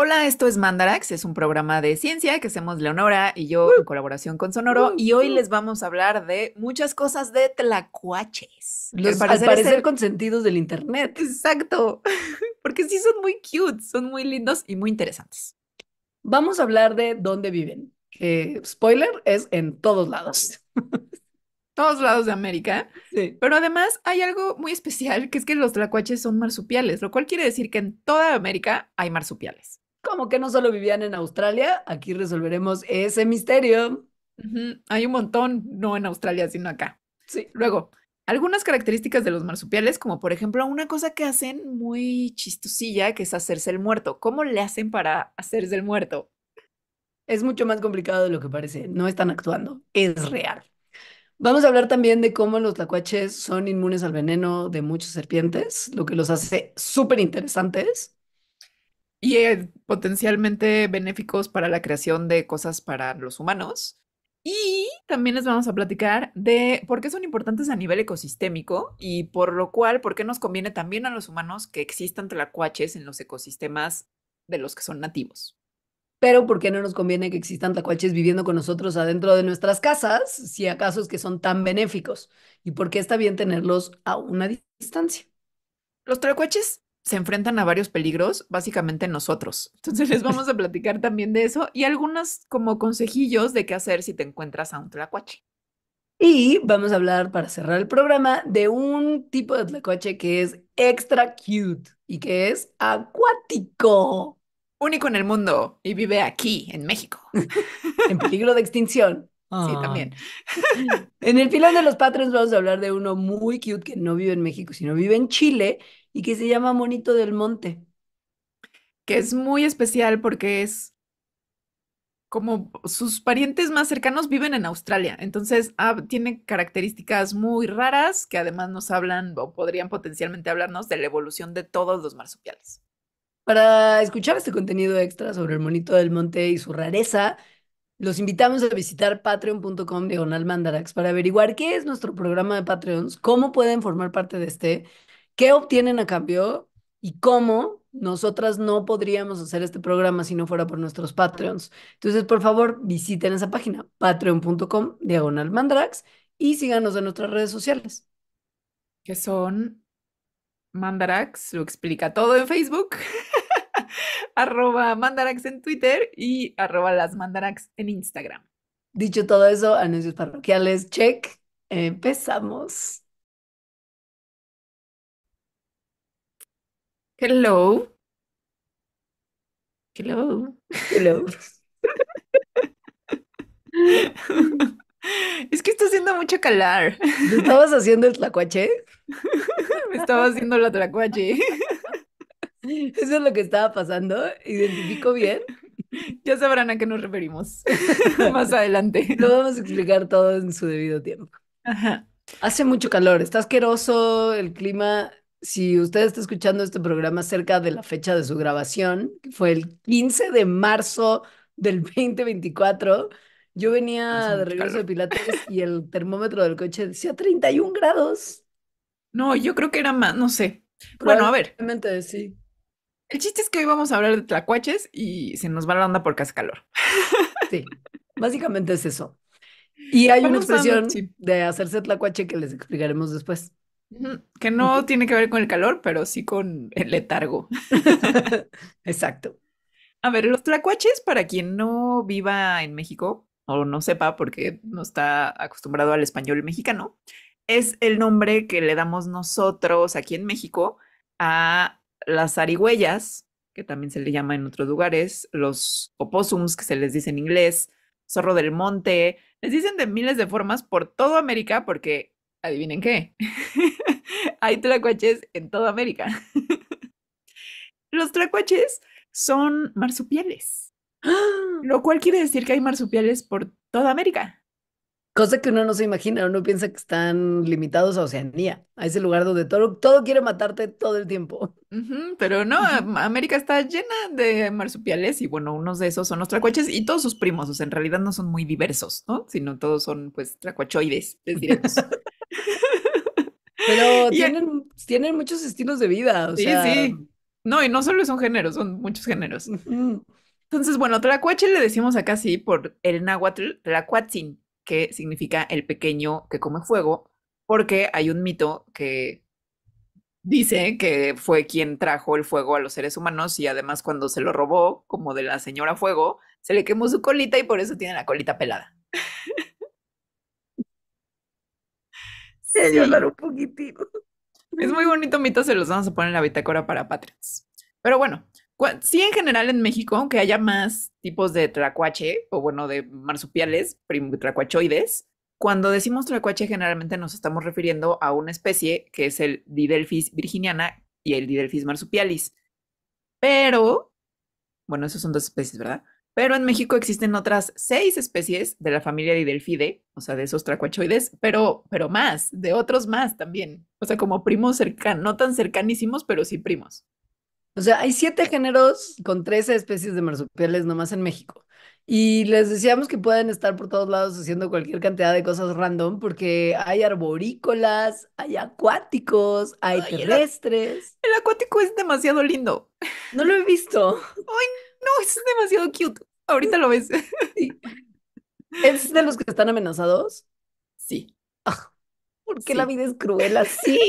Hola, esto es Mandarax, es un programa de ciencia que hacemos Leonora y yo en colaboración con Sonoro y hoy les vamos a hablar de muchas cosas de tlacuaches. al parecer, con sentidos del internet. Exacto, porque sí son muy cute, son muy lindos y muy interesantes. Vamos a hablar de dónde viven, spoiler es en todos lados. todos lados de América. Pero además hay algo muy especial, que es que los tlacuaches son marsupiales, lo cual quiere decir que en toda América hay marsupiales como que no solo vivían en Australia, aquí resolveremos ese misterio. Hay un montón, no en Australia, sino acá. Sí. Luego, algunas características de los marsupiales, como por ejemplo una cosa que hacen muy chistosilla, que es hacerse el muerto. ¿Cómo le hacen para hacerse el muerto? Es mucho más complicado de lo que parece. No están actuando, es real. Vamos a hablar también de cómo los tlacuaches son inmunes al veneno de muchas serpientes, lo que los hace súper interesantes y eh, potencialmente benéficos para la creación de cosas para los humanos. Y también les vamos a platicar de por qué son importantes a nivel ecosistémico y por lo cual, por qué nos conviene también a los humanos que existan tlacuaches en los ecosistemas de los que son nativos. Pero ¿por qué no nos conviene que existan tlacuaches viviendo con nosotros adentro de nuestras casas si acaso es que son tan benéficos? ¿Y por qué está bien tenerlos a una distancia? Los tlacuaches se enfrentan a varios peligros, básicamente nosotros. Entonces les vamos a platicar también de eso y algunos como consejillos de qué hacer si te encuentras a un tlacuache. Y vamos a hablar para cerrar el programa de un tipo de tlacuache que es extra cute y que es acuático. Único en el mundo y vive aquí, en México. en peligro de extinción. Sí, ah. también. en el final de los patrons vamos a hablar de uno muy cute que no vive en México, sino vive en Chile y que se llama Monito del Monte. Que es muy especial porque es como sus parientes más cercanos viven en Australia, entonces ah, tiene características muy raras que además nos hablan o podrían potencialmente hablarnos de la evolución de todos los marsupiales. Para escuchar este contenido extra sobre el monito del monte y su rareza, los invitamos a visitar patreon.com diagonal mandarax para averiguar qué es nuestro programa de Patreons, cómo pueden formar parte de este, qué obtienen a cambio y cómo nosotras no podríamos hacer este programa si no fuera por nuestros Patreons. Entonces, por favor, visiten esa página, patreon.com diagonal mandarax y síganos en nuestras redes sociales. Que son Mandarax, lo explica todo en Facebook. arroba mandarax en Twitter y arroba las mandarax en Instagram. Dicho todo eso, anuncios parroquiales, check, empezamos. Hello. Hello. Hello. Es que está haciendo mucho calar. estabas haciendo el tlacuache? Me estaba haciendo la tlacuache. Eso es lo que estaba pasando. Identifico bien. Ya sabrán a qué nos referimos más adelante. Lo vamos a explicar todo en su debido tiempo. Hace mucho calor, está asqueroso el clima. Si usted está escuchando este programa cerca de la fecha de su grabación, que fue el 15 de marzo del 2024, yo venía de regreso de Pilates y el termómetro del coche decía 31 grados. No, yo creo que era más, no sé. Bueno, a ver. sí. El chiste es que hoy vamos a hablar de tlacuaches y se nos va la onda porque hace calor. Sí, básicamente es eso. Y hay una expresión de hacerse tlacuache que les explicaremos después. Que no tiene que ver con el calor, pero sí con el letargo. Exacto. A ver, los tlacuaches, para quien no viva en México o no sepa porque no está acostumbrado al español mexicano, es el nombre que le damos nosotros aquí en México a las arihuellas, que también se le llama en otros lugares, los opossums, que se les dice en inglés, zorro del monte, les dicen de miles de formas por toda América, porque adivinen qué, hay tlacuaches en toda América. los tlacuaches son marsupiales, ¡Ah! lo cual quiere decir que hay marsupiales por toda América. Cosa que uno no se imagina, uno piensa que están limitados a Oceanía, a ese lugar donde todo, todo quiere matarte todo el tiempo. pero no, América está llena de marsupiales y bueno, unos de esos son los tracuaches y todos sus primos, o sea, en realidad no son muy diversos, ¿no? Sino todos son pues tracuachoides, pero tienen, tienen muchos estilos de vida, sí, Sí, No, y no solo son géneros, son muchos géneros. Entonces, bueno, tracuache le decimos acá sí por el náhuatl, racuatzin, que significa el pequeño que come fuego, porque hay un mito que dice que fue quien trajo el fuego a los seres humanos y además cuando se lo robó, como de la señora fuego, se le quemó su colita y por eso tiene la colita pelada. Sí. ayudar un poquitito. Es muy bonito mito, se los vamos a poner en la bitácora para Patreons. Pero bueno, Sí, en general en México, aunque haya más tipos de tracuache, o bueno, de marsupiales, tracuachoides, cuando decimos tracuache generalmente nos estamos refiriendo a una especie que es el Didelphis virginiana y el Didelphis marsupialis. Pero, bueno, esas son dos especies, ¿verdad? Pero en México existen otras seis especies de la familia Didelfide, o sea, de esos tracuachoides, pero, pero más, de otros más también. O sea, como primos cercanos, no tan cercanísimos, pero sí primos. O sea, hay siete géneros con 13 especies de marsupiales nomás en México. Y les decíamos que pueden estar por todos lados haciendo cualquier cantidad de cosas random, porque hay arborícolas, hay acuáticos, hay terrestres. El, acuático es demasiado lindo. No lo he visto. Ay, no, es demasiado cute. Ahorita lo ves. ¿Es de los que están amenazados? Sí. ¿Por qué la vida es cruel así?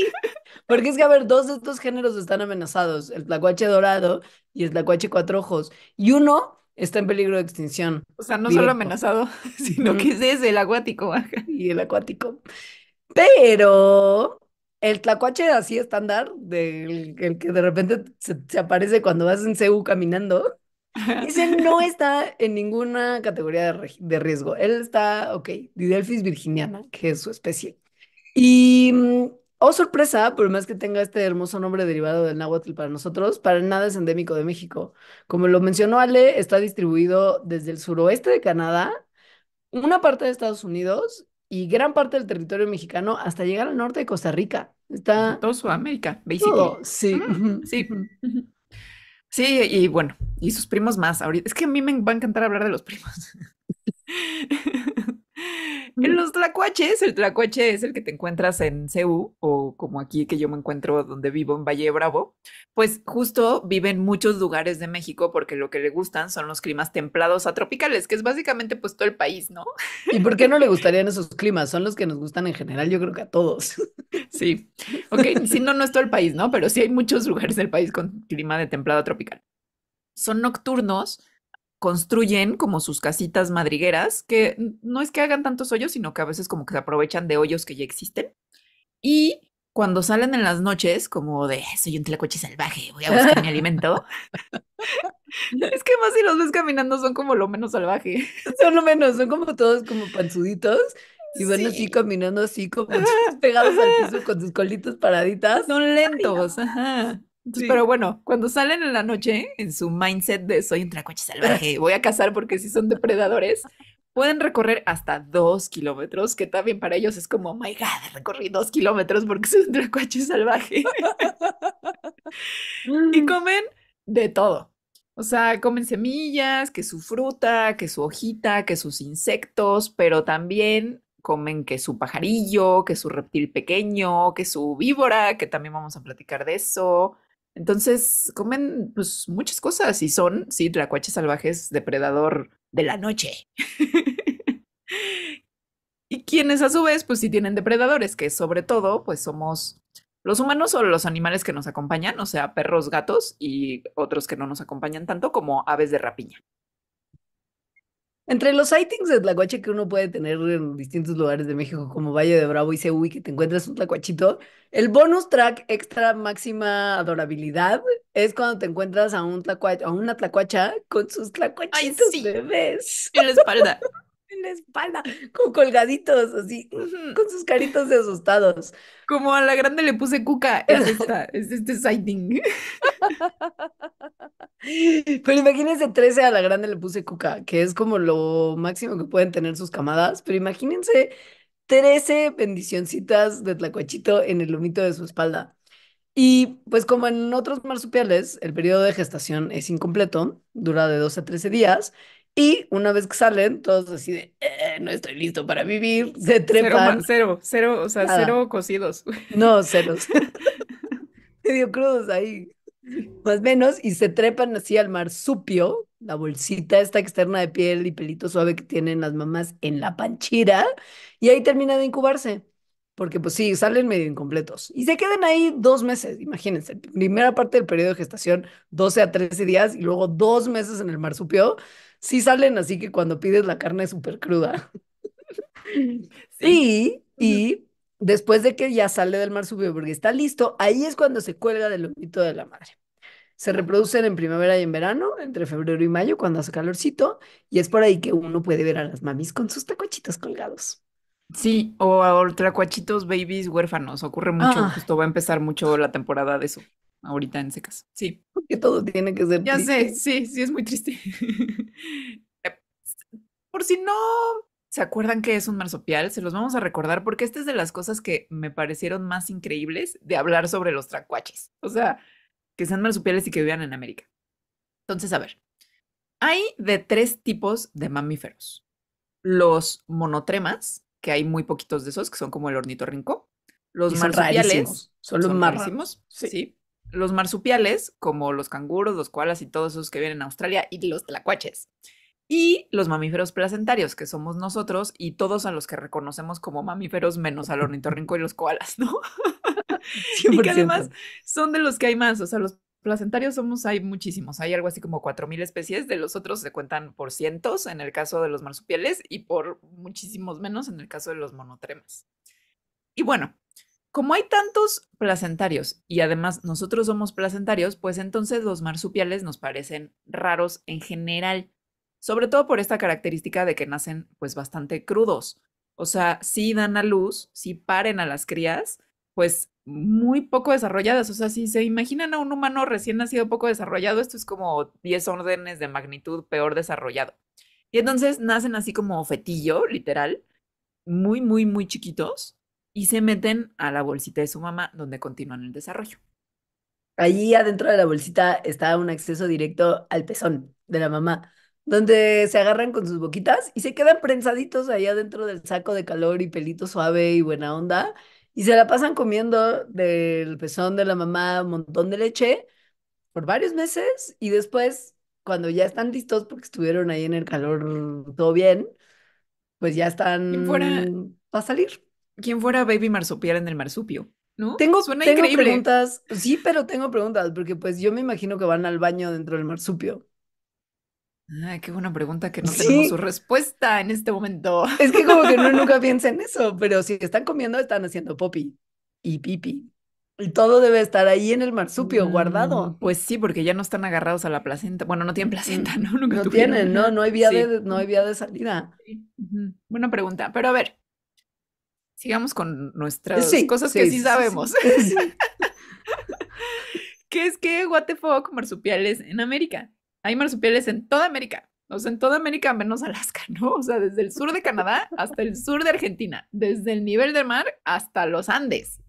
Porque es que, a ver, dos de estos géneros están amenazados, el tlacuache dorado y el tlacuache cuatro ojos, y uno está en peligro de extinción. O sea, no solo amenazado, sino que es el acuático. Y el acuático. Pero el tlacuache así estándar, del, el que de repente se, aparece cuando vas en CEU caminando, ese no está en ninguna categoría de, riesgo. Él está, ok, Didelphis virginiana, que es su especie y, mm, oh sorpresa, por más que tenga este hermoso nombre derivado del náhuatl para nosotros, para nada es endémico de México. Como lo mencionó Ale, está distribuido desde el suroeste de Canadá, una parte de Estados Unidos y gran parte del territorio mexicano hasta llegar al norte de Costa Rica. Está... Todo Sudamérica, américa sí. Mm, sí. Sí, y bueno, y sus primos más ahorita. Es que a mí me va a encantar hablar de los primos. En los tlacuaches, el tlacuache es el que te encuentras en Ceú o como aquí que yo me encuentro donde vivo en Valle Bravo, pues justo vive en muchos lugares de México porque lo que le gustan son los climas templados a tropicales, que es básicamente pues todo el país, ¿no? ¿Y por qué no le gustarían esos climas? Son los que nos gustan en general, yo creo que a todos. Sí, ok, si no, no es todo el país, ¿no? Pero sí hay muchos lugares del país con clima de templado tropical. Son nocturnos, construyen como sus casitas madrigueras, que no es que hagan tantos hoyos, sino que a veces como que se aprovechan de hoyos que ya existen. Y cuando salen en las noches, como de soy un telecoche salvaje, voy a buscar mi alimento. es que más si los ves caminando son como lo menos salvaje. Son lo menos, son como todos como panzuditos. Y van sí. así caminando así como pegados al piso con sus colitas paraditas. Son lentos, ajá. Pero bueno, cuando salen en la noche, en su mindset de soy un tracoche salvaje, voy a cazar porque si son depredadores, pueden recorrer hasta dos kilómetros, que también para ellos es como, my god, recorrí dos kilómetros porque soy un tracoche salvaje. y mm. comen de todo. O sea, comen semillas, que su fruta, que su hojita, que sus insectos, pero también comen que su pajarillo, que su reptil pequeño, que su víbora, que también vamos a platicar de eso. Entonces comen pues muchas cosas y son, sí, racuaches salvajes, depredador de la noche. y quienes a su vez pues sí tienen depredadores, que sobre todo pues somos los humanos o los animales que nos acompañan, o sea, perros, gatos y otros que no nos acompañan tanto como aves de rapiña. Entre los sightings de tlacuache que uno puede tener en distintos lugares de México, como Valle de Bravo y Seúl, que te encuentras un tlacuachito, el bonus track extra máxima adorabilidad es cuando te encuentras a un a una tlacuacha con sus tlacuachitos Ay, sí. bebés. En la espalda en la espalda, como colgaditos, así, con sus caritos de asustados. Como a la grande le puse cuca, es esta, este sighting. Pero imagínense 13 a la grande le puse cuca, que es como lo máximo que pueden tener sus camadas, pero imagínense 13 bendicioncitas de tlacuachito en el lomito de su espalda. Y pues como en otros marsupiales, el periodo de gestación es incompleto, dura de 12 a 13 días, y una vez que salen, todos deciden, eh, no estoy listo para vivir, se trepan. Cero, cero, o sea, cero cocidos. No, ceros. Medio crudos ahí, más o menos, y se trepan así al marsupio, la bolsita esta externa de piel y pelito suave que tienen las mamás en la panchira, y ahí termina de incubarse. Porque pues sí, salen medio incompletos. Y se quedan ahí dos meses, imagínense. Primera parte del periodo de gestación, 12 a 13 días, y luego dos meses en el marsupio sí salen así que cuando pides la carne es súper cruda. Sí. Y, después de que ya sale del mar marsupio porque está listo, ahí es cuando se cuelga del lomito de la madre. Se reproducen en primavera y en verano, entre febrero y mayo, cuando hace calorcito, y es por ahí que uno puede ver a las mamis con sus tacuachitos colgados. Sí, o a tracuachitos babies huérfanos, ocurre mucho, ah. justo va a empezar mucho la temporada de eso ahorita en ese caso. Sí. Porque todo tiene que ser. Ya sé, sí, sí, es muy triste. Eh, por si no se acuerdan que es un marsopial, se los vamos a recordar porque esta es de las cosas que me parecieron más increíbles de hablar sobre los trancuaches. O sea, que sean marsupiales y que vivan en América. Entonces, a ver, hay de tres tipos de mamíferos. Los monotremas, que hay muy poquitos de esos, que son como el ornitorrinco. Los son marsupiales. Son los más sí los marsupiales, como los canguros, los koalas y todos esos que vienen a Australia, y los tlacuaches. Y los mamíferos placentarios, que somos nosotros y todos a los que reconocemos como mamíferos, menos al ornitorrinco y los koalas, ¿no? que además son de los que hay más, o sea, los placentarios somos, hay muchísimos, hay algo así como 4.000 especies, de los otros se cuentan por cientos en el caso de los marsupiales y por muchísimos menos en el caso de los monotremas. Y bueno, como hay tantos placentarios y además nosotros somos placentarios, pues entonces los marsupiales nos parecen raros en general, sobre todo por esta característica de que nacen pues bastante crudos. O sea, si dan a luz, si paren a las crías, pues muy poco desarrolladas. O sea, si se imaginan a un humano recién nacido poco desarrollado, esto es como 10 órdenes de magnitud peor desarrollado. Y entonces nacen así como fetillo, literal, muy, muy, muy chiquitos y se meten a la bolsita de su mamá donde continúan el desarrollo. Allí adentro de la bolsita está un acceso directo al pezón de la mamá, donde se agarran con sus boquitas y se quedan prensaditos ahí adentro del saco de calor y pelito suave y buena onda. Y se la pasan comiendo del pezón de la mamá un montón de leche por varios meses y después, cuando ya están listos porque estuvieron ahí en el calor todo bien, pues ya están a salir. ¿Quién fuera Baby Marsupial en el marsupio? ¿No? Tengo, preguntas. Sí, pero tengo preguntas, porque pues yo me imagino que van al baño dentro del marsupio. Ay, qué buena pregunta que no tenemos su respuesta en este momento. Es que como que no nunca piensa en eso, pero si están comiendo, están haciendo popi y pipi. Y todo debe estar ahí en el marsupio, guardado. Mm, pues sí, porque ya no están agarrados a la placenta. Bueno, no tienen placenta, ¿no? no tienen, no, no hay, vía de, no hay vía de salida. Buena pregunta. Pero a ver, sigamos con nuestras cosas que sí, sabemos. ¿Qué es que, what the marsupiales en América? Hay marsupiales en toda América. O sea, en toda América menos Alaska, ¿no? O sea, desde el sur de Canadá hasta el sur de Argentina, desde el nivel del mar hasta los Andes.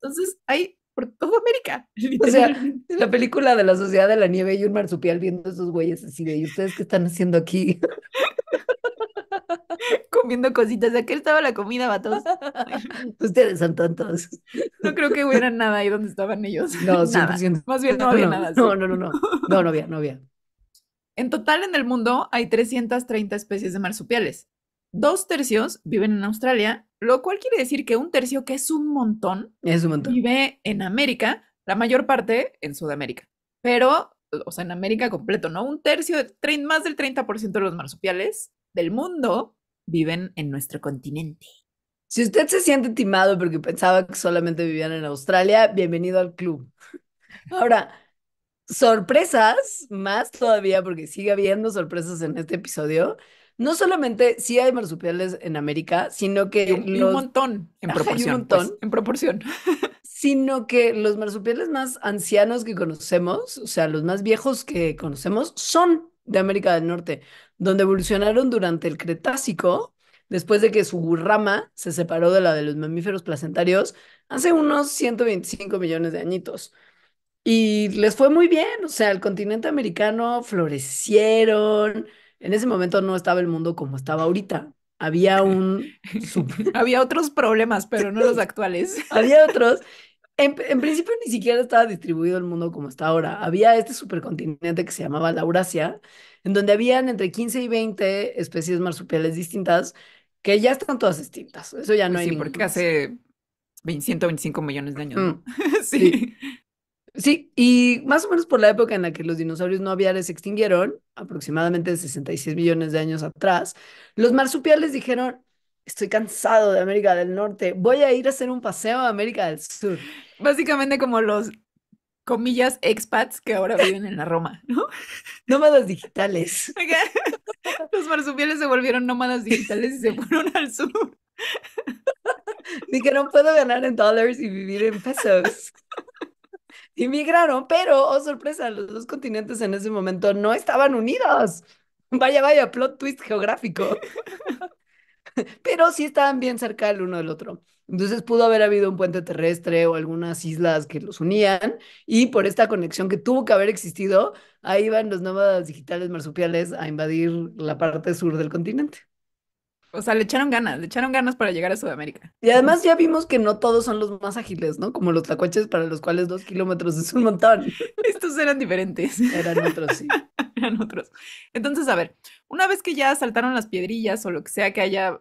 Entonces, hay por toda América. O sea, la película de la Sociedad de la Nieve y un marsupial viendo esos güeyes así de, ¿y ustedes qué están haciendo aquí? comiendo cositas. ¿De qué estaba la comida, vatos? Ustedes son tontos. No creo que hubiera nada ahí donde estaban ellos. No, 100%. Más bien no había no, nada. No, no, no, no. No, no había, no había. En total, en el mundo hay 330 especies de marsupiales. Dos tercios viven en Australia, lo cual quiere decir que un tercio, que es un montón, vive en América, la mayor parte en Sudamérica. Pero o sea, en América completo, ¿no? Un tercio, más del 30% de los marsupiales del mundo viven en nuestro continente. Si usted se siente timado porque pensaba que solamente vivían en Australia, bienvenido al club. Ahora, sorpresas, más todavía porque sigue habiendo sorpresas en este episodio. No solamente sí hay marsupiales en América, sino que... un, un pues, montón, en proporción. un montón, en proporción. sino que los marsupiales más ancianos que conocemos, o sea, los más viejos que conocemos, son de América del Norte donde evolucionaron durante el Cretácico, después de que su rama se separó de la de los mamíferos placentarios hace unos 125 millones de añitos. Y les fue muy bien, o sea, el continente americano florecieron. En ese momento no estaba el mundo como estaba ahorita. Había un... Había otros problemas, pero no los actuales. Había otros. En, principio ni siquiera estaba distribuido el mundo como está ahora. Había este supercontinente que se llamaba Laurasia, en donde habían entre 15 y 20 especies marsupiales distintas, que ya están todas extintas. Eso ya no es pues hay. Sí, porque hace 125 millones de años. Mm, sí. sí. y más o menos por la época en la que los dinosaurios no aviares se extinguieron, aproximadamente 66 millones de años atrás, los marsupiales dijeron, estoy cansado de América del Norte, voy a ir a hacer un paseo a América del Sur. Básicamente como los, comillas, expats que ahora viven en la Roma, ¿no? Nómadas digitales. Los marsupiales se volvieron nómadas digitales y se fueron al sur. que no puedo ganar en dólares y vivir en pesos. Inmigraron, pero, oh sorpresa, los dos continentes en ese momento no estaban unidos. Vaya, vaya, plot twist geográfico. pero sí estaban bien cerca el uno del otro. Entonces pudo haber habido un puente terrestre o algunas islas que los unían y por esta conexión que tuvo que haber existido, ahí van los nómadas digitales marsupiales a invadir la parte sur del continente. O sea, le echaron ganas, le echaron ganas para llegar a Sudamérica. Y además ya vimos que no todos son los más ágiles, ¿no? Como los tacuaches para los cuales dos kilómetros es un montón. Estos eran diferentes. Eran otros, sí. eran otros. Entonces, a ver, una vez que ya saltaron las piedrillas o lo que sea que haya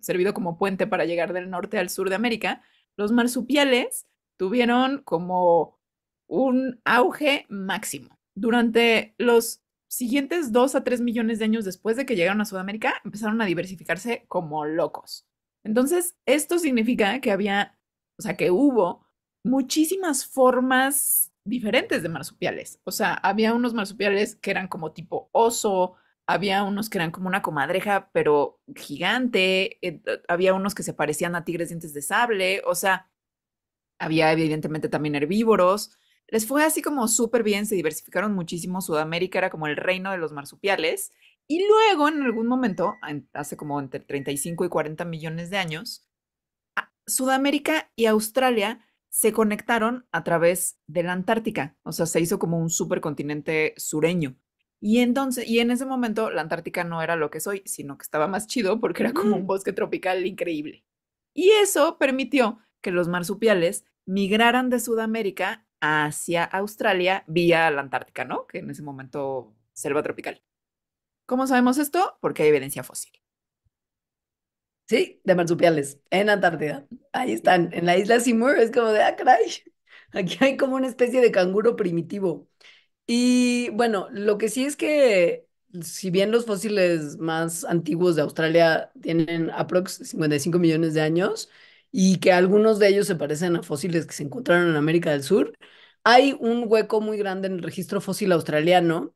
servido como puente para llegar del norte al sur de América, los marsupiales tuvieron como un auge máximo. Durante los siguientes 2 a 3 millones de años después de que llegaron a Sudamérica, empezaron a diversificarse como locos. Entonces, esto significa que había, o sea, que hubo muchísimas formas diferentes de marsupiales. O sea, había unos marsupiales que eran como tipo oso, había unos que eran como una comadreja, pero gigante, eh, había unos que se parecían a tigres dientes de sable, o sea, había evidentemente también herbívoros, les fue así como súper bien, se diversificaron muchísimo, Sudamérica era como el reino de los marsupiales, y luego en algún momento, hace como entre 35 y 40 millones de años, Sudamérica y Australia se conectaron a través de la Antártica, o sea, se hizo como un supercontinente sureño. Y entonces, y en ese momento la Antártica no era lo que soy, sino que estaba más chido porque era como un mm. bosque tropical increíble. Y eso permitió que los marsupiales migraran de Sudamérica hacia Australia vía la Antártica, ¿no? Que en ese momento selva tropical. ¿Cómo sabemos esto? Porque hay evidencia fósil. Sí, de marsupiales, en Antártida. Ahí están, en la isla Seymour, es como de, ah, caray, aquí hay como una especie de canguro primitivo. Y bueno, lo que sí es que, si bien los fósiles más antiguos de Australia tienen aproximadamente 55 millones de años, y que algunos de ellos se parecen a fósiles que se encontraron en América del Sur, hay un hueco muy grande en el registro fósil australiano,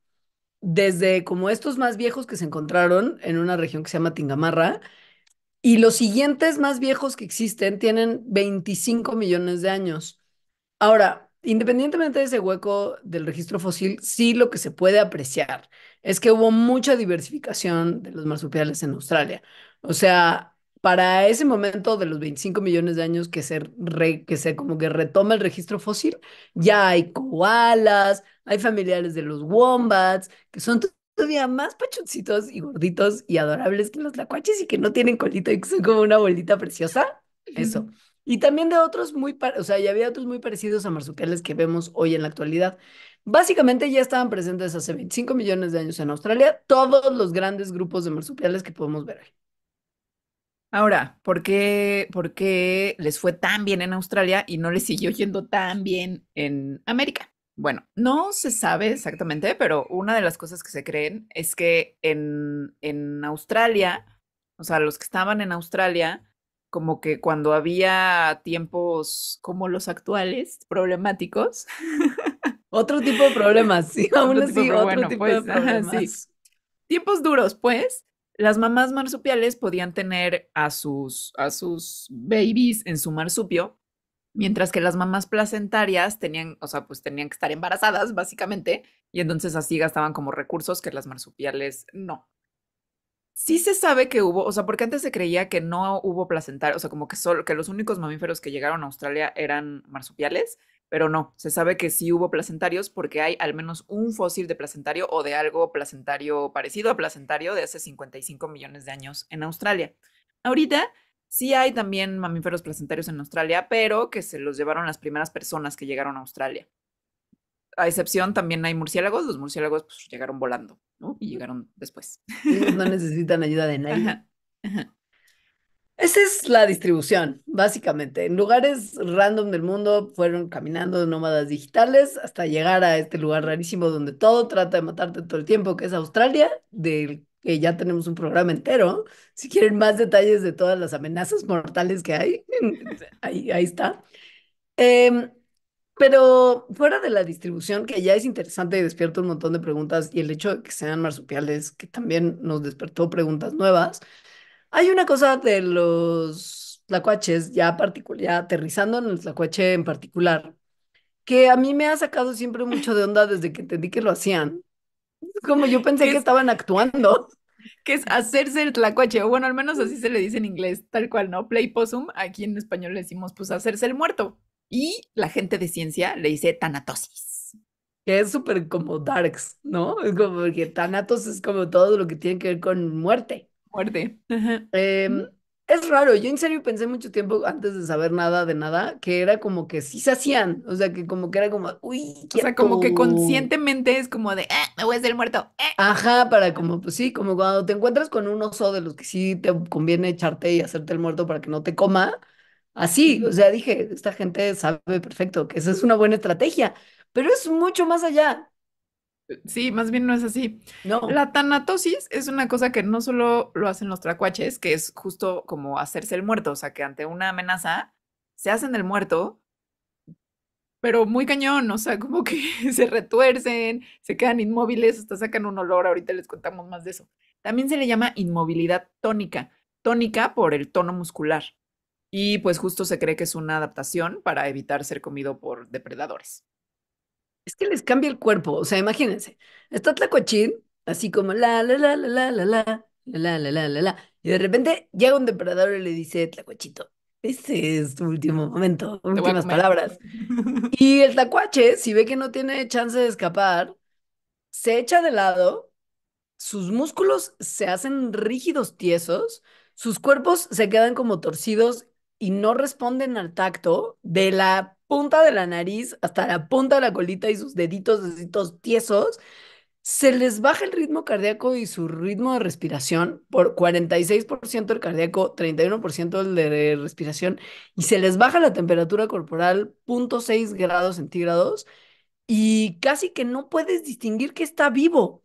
desde como estos más viejos que se encontraron en una región que se llama Tingamarra, y los siguientes más viejos que existen tienen 25 millones de años. Ahora, independientemente de ese hueco del registro fósil, sí lo que se puede apreciar es que hubo mucha diversificación de los marsupiales en Australia. O sea, para ese momento de los 25 millones de años que se, que se como que retoma el registro fósil, ya hay koalas, hay familiares de los wombats, que son todavía más pachucitos y gorditos y adorables que los lacuaches y que no tienen colita y que son como una bolita preciosa. Eso. Y también de otros muy, o sea, ya había otros muy parecidos a marsupiales que vemos hoy en la actualidad. Básicamente ya estaban presentes hace 25 millones de años en Australia todos los grandes grupos de marsupiales que podemos ver Ahora, ¿por qué, ¿por qué les fue tan bien en Australia y no les siguió yendo tan bien en América? Bueno, no se sabe exactamente, pero una de las cosas que se creen es que en, en Australia, o sea, los que estaban en Australia, como que cuando había tiempos como los actuales, problemáticos. otro tipo de problemas, sí, aún así, otro tipo, de pues, problemas. Tiempos duros, pues, las mamás marsupiales podían tener a sus, a sus babies en su marsupio, mientras que las mamás placentarias tenían, o sea, pues tenían que estar embarazadas, básicamente, y entonces así gastaban como recursos que las marsupiales no. Sí se sabe que hubo, o sea, porque antes se creía que no hubo placentarios, o sea, como que solo que los únicos mamíferos que llegaron a Australia eran marsupiales, pero no, se sabe que sí hubo placentarios porque hay al menos un fósil de placentario o de algo placentario parecido a placentario de hace 55 millones de años en Australia. Ahorita sí hay también mamíferos placentarios en Australia, pero que se los llevaron las primeras personas que llegaron a Australia. A excepción también hay murciélagos, los murciélagos pues, llegaron volando, ¿no? Y llegaron después. No necesitan ayuda de nadie. Esa es la distribución, básicamente. En lugares random del mundo fueron caminando nómadas digitales hasta llegar a este lugar rarísimo donde todo trata de matarte todo el tiempo, que es Australia, del que ya tenemos un programa entero. Si quieren más detalles de todas las amenazas mortales que hay, ahí, ahí está. Em, pero fuera de la distribución, que ya es interesante y despierta un montón de preguntas, y el hecho de que sean marsupiales, que también nos despertó preguntas nuevas, hay una cosa de los tlacuaches, ya, particular aterrizando en el tlacuache en particular, que a mí me ha sacado siempre mucho de onda desde que entendí que lo hacían. Como yo pensé que estaban actuando. Que es hacerse el tlacuache, o bueno, al menos así se le dice en inglés, tal cual, ¿no? Play possum, aquí en español le decimos pues hacerse el muerto. Y la gente de ciencia le dice tanatosis. Que es súper como darks, ¿no? Es como que tanatos es como todo lo que tiene que ver con muerte muerte. Em, es raro, yo en serio pensé mucho tiempo antes de saber nada de nada, que era como que sí se hacían, o sea, que como que era como, uy, O sea, como que conscientemente es como de, eh, me voy a hacer muerto. Eh". Ajá, para como, pues sí, como cuando te encuentras con un oso de los que sí te conviene echarte y hacerte el muerto para que no te coma, así, o sea, dije, esta gente sabe perfecto que esa es una buena estrategia, pero es mucho más allá, Sí, más bien no es así. La tanatosis es una cosa que no solo lo hacen los tracuaches, que es justo como hacerse el muerto, o sea, que ante una amenaza se hacen el muerto, pero muy cañón, o sea, como que se retuercen, se quedan inmóviles, hasta sacan un olor, ahorita les contamos más de eso. También se le llama inmovilidad tónica, tónica por el tono muscular. Y pues justo se cree que es una adaptación para evitar ser comido por depredadores es que les cambia el cuerpo. O sea, imagínense, está tlacuachín, así como la, la, la, la, la, la, la, la, la, la, la, la, Y de repente llega un depredador y le dice, tlacuachito, ese es tu último momento, últimas palabras. Y el tlacuache, si ve que no tiene chance de escapar, se echa de lado, sus músculos se hacen rígidos, tiesos, sus cuerpos se quedan como torcidos y no responden al tacto de la punta de la nariz hasta la punta de la colita y sus deditos, deditos tiesos, se les baja el ritmo cardíaco y su ritmo de respiración por 46% el cardíaco, 31% el de respiración, y se les baja la temperatura corporal 0.6 grados centígrados y casi que no puedes distinguir que está vivo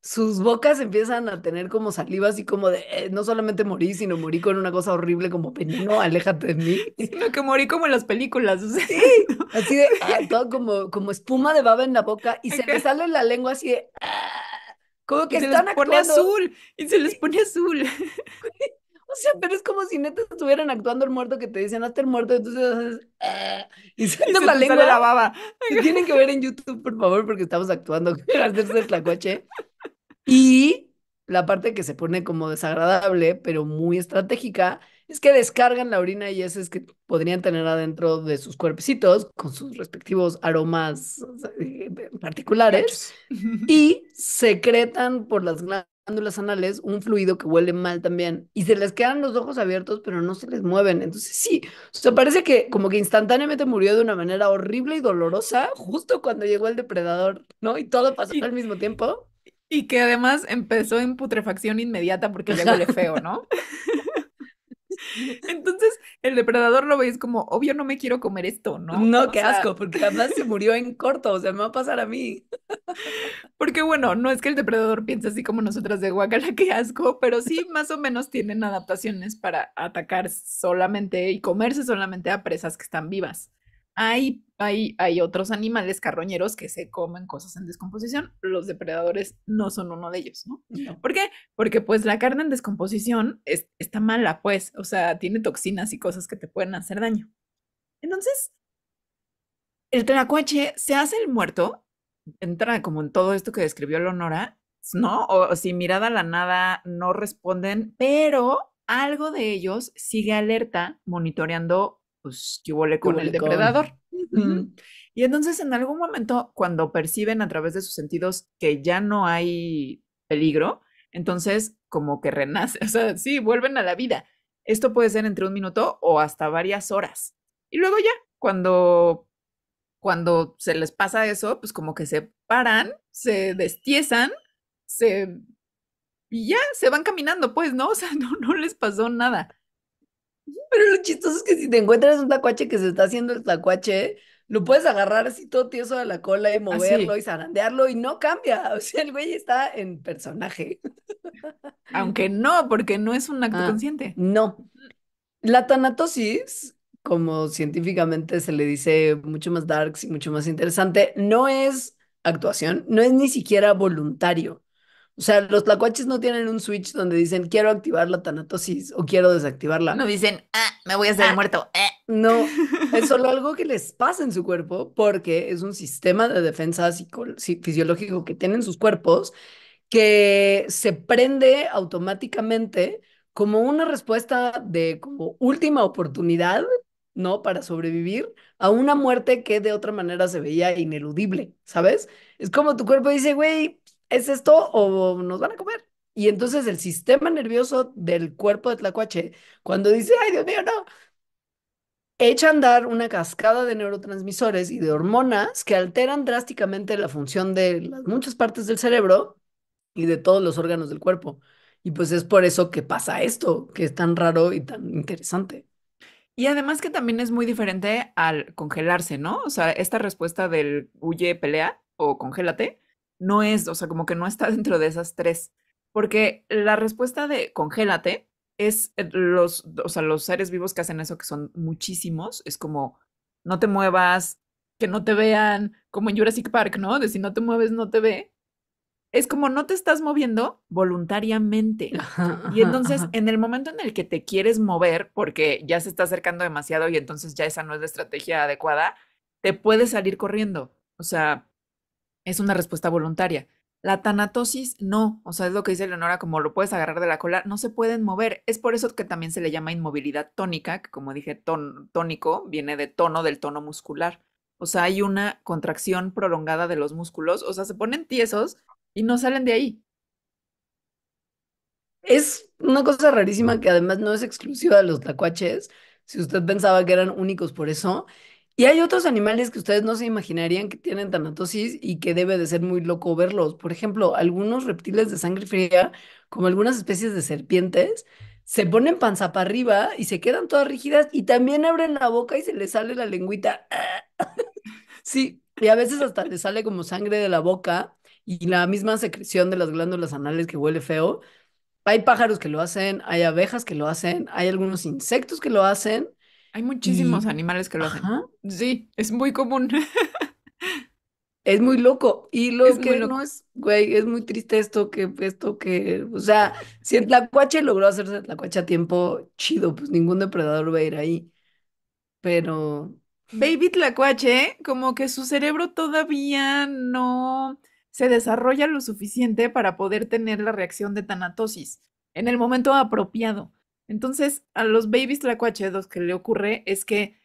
sus bocas empiezan a tener como saliva así como de, eh, no solamente morí, sino morí con una cosa horrible como no, aléjate de mí. Sino que morí como en las películas, así de, ah, todo como, como espuma de baba en la boca y se le sale la lengua así ah", como que están les azul, y se les pone azul. O sea, pero es como si neta estuvieran actuando el muerto que te dicen, hazte el muerto, entonces haces ah", y saliendo la lengua. la baba. tienen que ver en YouTube, por favor, porque estamos actuando, el Y la parte que se pone como desagradable, pero muy estratégica, es que descargan la orina y esas que podrían tener adentro de sus cuerpecitos con sus respectivos aromas eh, eh, particulares y secretan por las glándulas las anales un fluido que huele mal también y se les quedan los ojos abiertos pero no se les mueven. Entonces sí, se parece que como que instantáneamente murió de una manera horrible y dolorosa justo cuando llegó el depredador, ¿no? Y todo pasó al mismo tiempo. Y que además empezó en putrefacción inmediata porque le huele feo, ¿no? Entonces, el depredador lo ve y es como, obvio, no me quiero comer esto, ¿no? No, qué asco, porque además se murió en corto, o sea, me va a pasar a mí. Porque bueno, no es que el depredador piense así como nosotras de guacala, qué asco, pero sí más o menos tienen adaptaciones para atacar solamente y comerse solamente a presas que están vivas. Hay, hay, otros animales carroñeros que se comen cosas en descomposición. Los depredadores no son uno de ellos, ¿no? no. por qué? Porque pues la carne en descomposición está mala, pues, o sea, tiene toxinas y cosas que te pueden hacer daño. Entonces, el tlacuache se hace el muerto, entra como en todo esto que describió Leonora, ¿no? O, o si mirada a la nada no responden, pero algo de ellos sigue alerta, monitoreando pues, con, el depredador? Y entonces en algún momento, cuando perciben a través de sus sentidos que ya no hay peligro, entonces como que renace, o sea, sí, vuelven a la vida. Esto puede ser entre un minuto o hasta varias horas. Y luego ya, cuando, cuando se les pasa eso, pues como que se paran, se destiezan, se... Y ya, se van caminando, pues, ¿no? O sea, no les pasó nada. Pero lo chistoso es que si te encuentras un tacuache que se está haciendo el tacuache lo puedes agarrar así todo tieso de la cola y ah, moverlo y zarandearlo y no cambia. O sea, el güey está en personaje. Aunque no, porque no es un acto ah, consciente. No. La tanatosis, como científicamente se le dice mucho más darks y mucho más interesante, no es actuación, no es ni siquiera voluntario. O sea, los tlacuaches no tienen un switch donde dicen quiero activar la tanatosis o quiero desactivarla. No dicen, ah, me voy a hacer ah. muerto. Eh. No, es solo algo que les pasa en su cuerpo porque es un sistema de defensa fisiológico que tienen sus cuerpos que se prende automáticamente como una respuesta de como última oportunidad, ¿no? Para sobrevivir a una muerte que de otra manera se veía ineludible, ¿sabes? Es como tu cuerpo dice, güey, ¿es esto o nos van a comer? Y entonces el sistema nervioso del cuerpo de Tlacuache, cuando dice, ay Dios mío, no, echa a andar una cascada de neurotransmisores y de hormonas que alteran drásticamente la función de muchas partes del cerebro y de todos los órganos del cuerpo. Y pues es por eso que pasa esto, que es tan raro y tan interesante. Y además que también es muy diferente al congelarse, ¿no? O sea, esta respuesta del huye, pelea o congélate no es, o sea, como que no está dentro de esas tres. Porque la respuesta de congélate es eh, los, o sea, los seres vivos que hacen eso, que son muchísimos, es como no te muevas, que no te vean, como en Jurassic Park, ¿no? De si no te mueves, no te ve. Es como no te estás moviendo voluntariamente. y entonces, en el momento en el que te quieres mover, porque ya se está acercando demasiado y entonces ya esa no es la estrategia adecuada, te puedes salir corriendo. O sea, es una respuesta voluntaria. La tanatosis no, o sea, es lo que dice Leonora, como lo puedes agarrar de la cola, no se pueden mover. Es por eso que también se le llama inmovilidad tónica, que como dije, tónico viene de tono, del tono muscular. O sea, hay una contracción prolongada de los músculos, o sea, se ponen tiesos y no salen de ahí. Es una cosa rarísima que además no es exclusiva de los tacuaches. Si usted pensaba que eran únicos por eso, y hay otros animales que ustedes no se imaginarían que tienen tanatosis y que debe de ser muy loco verlos. Por ejemplo, algunos reptiles de sangre fría, como algunas especies de serpientes, se ponen panza para arriba y se quedan todas rígidas y también abren la boca y se les sale la lengüita. sí, y a veces hasta les sale como sangre de la boca y la misma secreción de las glándulas anales que huele feo. Hay pájaros que lo hacen, hay abejas que lo hacen, hay algunos insectos que lo hacen hay muchísimos animales que lo hacen. Sí, es muy común. Es muy loco. Y lo que no es, güey, es muy triste esto que, esto que, o sea, si el tlacuache logró hacerse tlacuache a tiempo, chido, pues ningún depredador va a ir ahí. Pero. Baby tlacuache, como que su cerebro todavía no se desarrolla lo suficiente para poder tener la reacción de tanatosis en el momento apropiado. Entonces, a los babies lo que le ocurre es que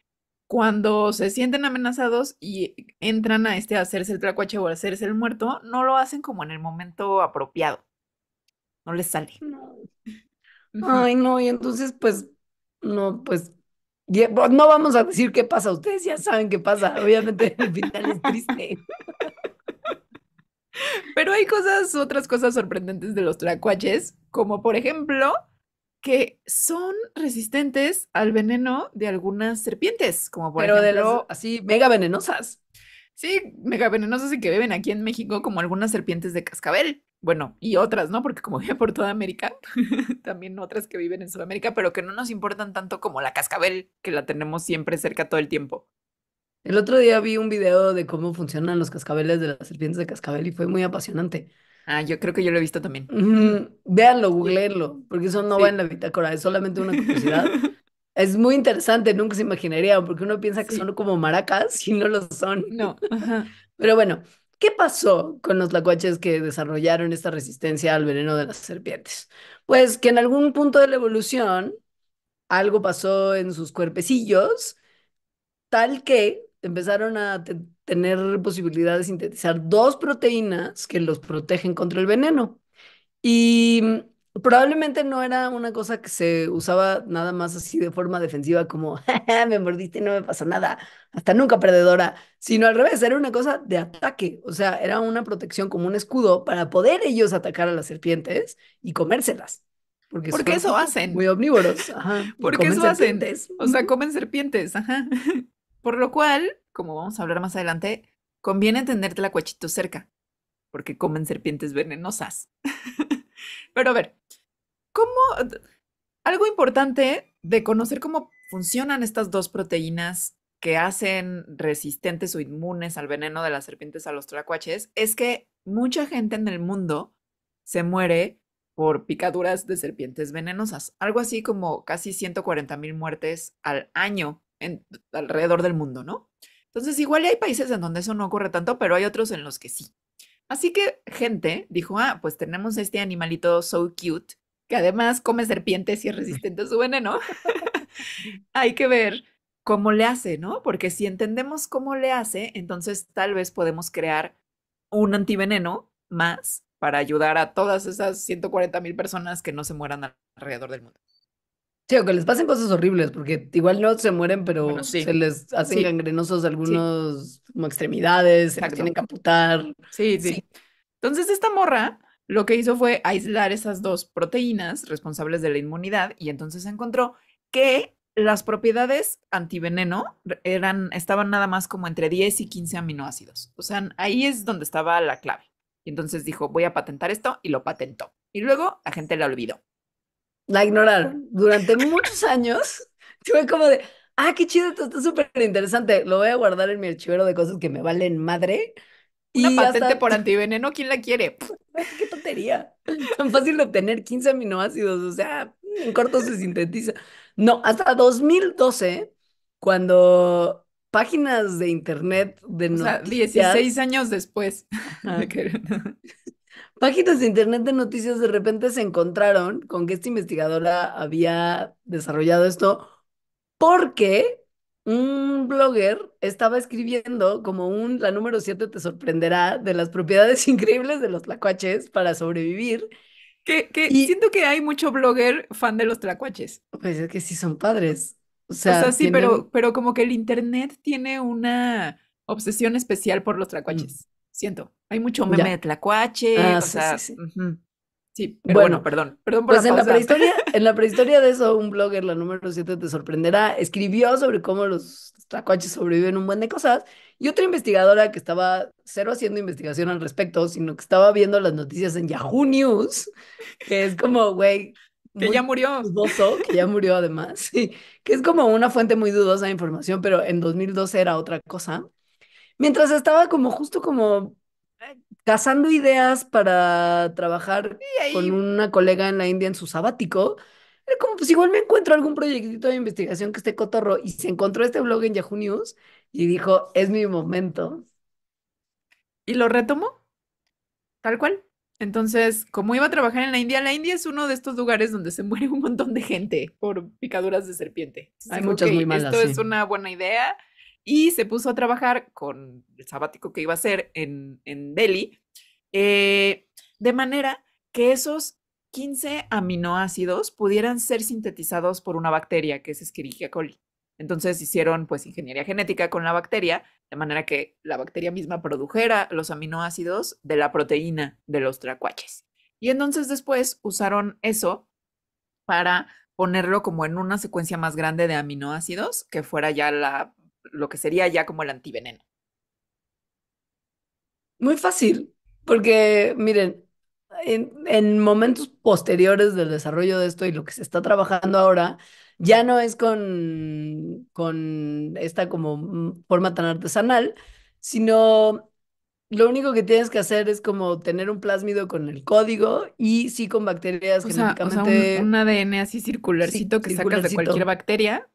cuando se sienten amenazados y entran a este hacerse el tlacuache o hacerse el muerto, no lo hacen como en el momento apropiado. No les sale. Ay, no, y entonces, pues, no, pues, no vamos a decir qué pasa. Ustedes ya saben qué pasa. Obviamente, el final es triste. Pero hay cosas, otras cosas sorprendentes de los tlacuaches, como por ejemplo que son resistentes al veneno de algunas serpientes, como por Pero ejemplo, de así mega venenosas. Sí, mega venenosas y que viven aquí en México como algunas serpientes de cascabel. Bueno, y otras, ¿no? Porque como vive por toda América, también otras que viven en Sudamérica, pero que no nos importan tanto como la cascabel, que la tenemos siempre cerca todo el tiempo. El otro día vi un video de cómo funcionan los cascabeles de las serpientes de cascabel y fue muy apasionante. Ah, yo creo que yo lo he visto también. véanlo, googleenlo, porque eso no va en la bitácora, es solamente una curiosidad. es muy interesante, nunca se imaginaría, porque uno piensa que son como maracas y no lo son. No. Pero bueno, ¿qué pasó con los lacuaches que desarrollaron esta resistencia al veneno de las serpientes? Pues que en algún punto de la evolución algo pasó en sus cuerpecillos, tal que empezaron a tener posibilidad de sintetizar dos proteínas que los protegen contra el veneno. Y mm, probablemente no era una cosa que se usaba nada más así de forma defensiva como, me mordiste y no me pasó nada, hasta nunca perdedora, sino al revés, era una cosa de ataque, o sea, era una protección como un escudo para poder ellos atacar a las serpientes y comérselas. Porque, eso hacen. Muy omnívoros. porque eso hacen. O sea, comen serpientes. Ajá. Por lo cual, como vamos a hablar más adelante, conviene la cuachito cerca, porque comen serpientes venenosas. Pero a ver, ¿cómo? Algo importante de conocer cómo funcionan estas dos proteínas que hacen resistentes o inmunes al veneno de las serpientes a los tlacuaches es que mucha gente en el mundo se muere por picaduras de serpientes venenosas, algo así como casi 140 mil muertes al año alrededor del mundo, ¿no? Entonces, igual hay países en donde eso no ocurre tanto, pero hay otros en los que sí. Así que gente dijo, ah, pues tenemos este animalito so cute, que además come serpientes y es resistente a su veneno. hay que ver cómo le hace, ¿no? Porque si entendemos cómo le hace, entonces tal vez podemos crear un antiveneno más para ayudar a todas esas 140 mil personas que no se mueran alrededor del mundo. Sí, o que les pasen cosas horribles, porque igual no se mueren, pero se les hacen gangrenosos algunos extremidades, se tienen que amputar. Sí, sí. Entonces esta morra lo que hizo fue aislar esas dos proteínas responsables de la inmunidad y entonces encontró que las propiedades antiveneno eran, estaban nada más como entre 10 y 15 aminoácidos. O sea, ahí es donde estaba la clave. Y entonces dijo, voy a patentar esto y lo patentó. Y luego la gente la olvidó la ignorar. Durante muchos años tuve como de, ah, qué chido, esto está súper interesante, lo voy a guardar en mi archivero de cosas que me valen madre. Una y patente por antiveneno, ¿quién la quiere? qué tontería. Tan fácil de obtener 15 aminoácidos, o sea, en corto se sintetiza. No, hasta 2012, cuando páginas de internet de o sea, 16 años después. Páginas de internet de noticias de repente se encontraron con que esta investigadora había desarrollado esto porque un blogger estaba escribiendo como un, la número 7 te sorprenderá, de las propiedades increíbles de los tlacuaches para sobrevivir. Que, siento que hay mucho blogger fan de los tlacuaches. Pues es que sí son padres. O sea, sí, pero, pero como que el internet tiene una obsesión especial por los tlacuaches. Mm siento. Hay mucho meme de tlacuache, ah, sí, bueno, perdón, pues la en la prehistoria, en la prehistoria de eso, un blogger, la número 7 te sorprenderá, escribió sobre cómo los tlacuaches sobreviven un buen de cosas, y otra investigadora que estaba cero haciendo investigación al respecto, sino que estaba viendo las noticias en Yahoo News, que es como, güey, que ya murió. que ya murió además, que es como una fuente muy dudosa de información, pero en 2012 era otra cosa. Mientras estaba como justo como eh, cazando ideas para trabajar con una colega en la India en su sabático, era como, pues igual me encuentro algún proyectito de investigación que esté cotorro. Y se encontró este blog en Yahoo News y dijo, es mi momento. Y lo retomó, tal cual. Entonces, como iba a trabajar en la India, la India es uno de estos lugares donde se muere un montón de gente por picaduras de serpiente. Hay muchas muy malas. Esto es una buena idea y se puso a trabajar con el sabático que iba a hacer en, Delhi, eh, de manera que esos 15 aminoácidos pudieran ser sintetizados por una bacteria que es Escherichia coli. Entonces hicieron pues ingeniería genética con la bacteria, de manera que la bacteria misma produjera los aminoácidos de la proteína de los tracuaches. Y entonces después usaron eso para ponerlo como en una secuencia más grande de aminoácidos, que fuera ya la lo que sería ya como el antiveneno? Muy fácil, porque miren, en, momentos posteriores del desarrollo de esto y lo que se está trabajando ahora, ya no es con, con esta como mm, forma tan artesanal, sino lo único que tienes que hacer es como tener un plásmido con el código y sí con bacterias genéticamente. o sea, un, ADN así circularcito que sacas de cualquier bacteria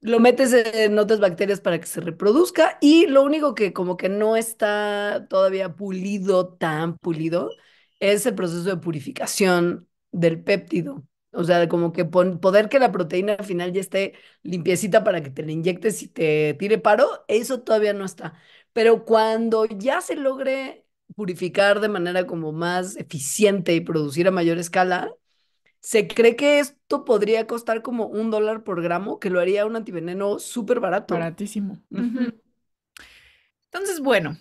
lo metes en otras bacterias para que se reproduzca y lo único que como que no está todavía pulido, tan pulido, es el proceso de purificación del péptido. O sea, como que poder que la proteína al final ya esté limpiecita para que te la inyectes y te tire paro, eso todavía no está. Pero cuando ya se logre purificar de manera como más eficiente y producir a mayor escala, se cree que esto podría costar como un dólar por gramo, que lo haría un antiveneno súper barato. Baratísimo. Entonces, bueno,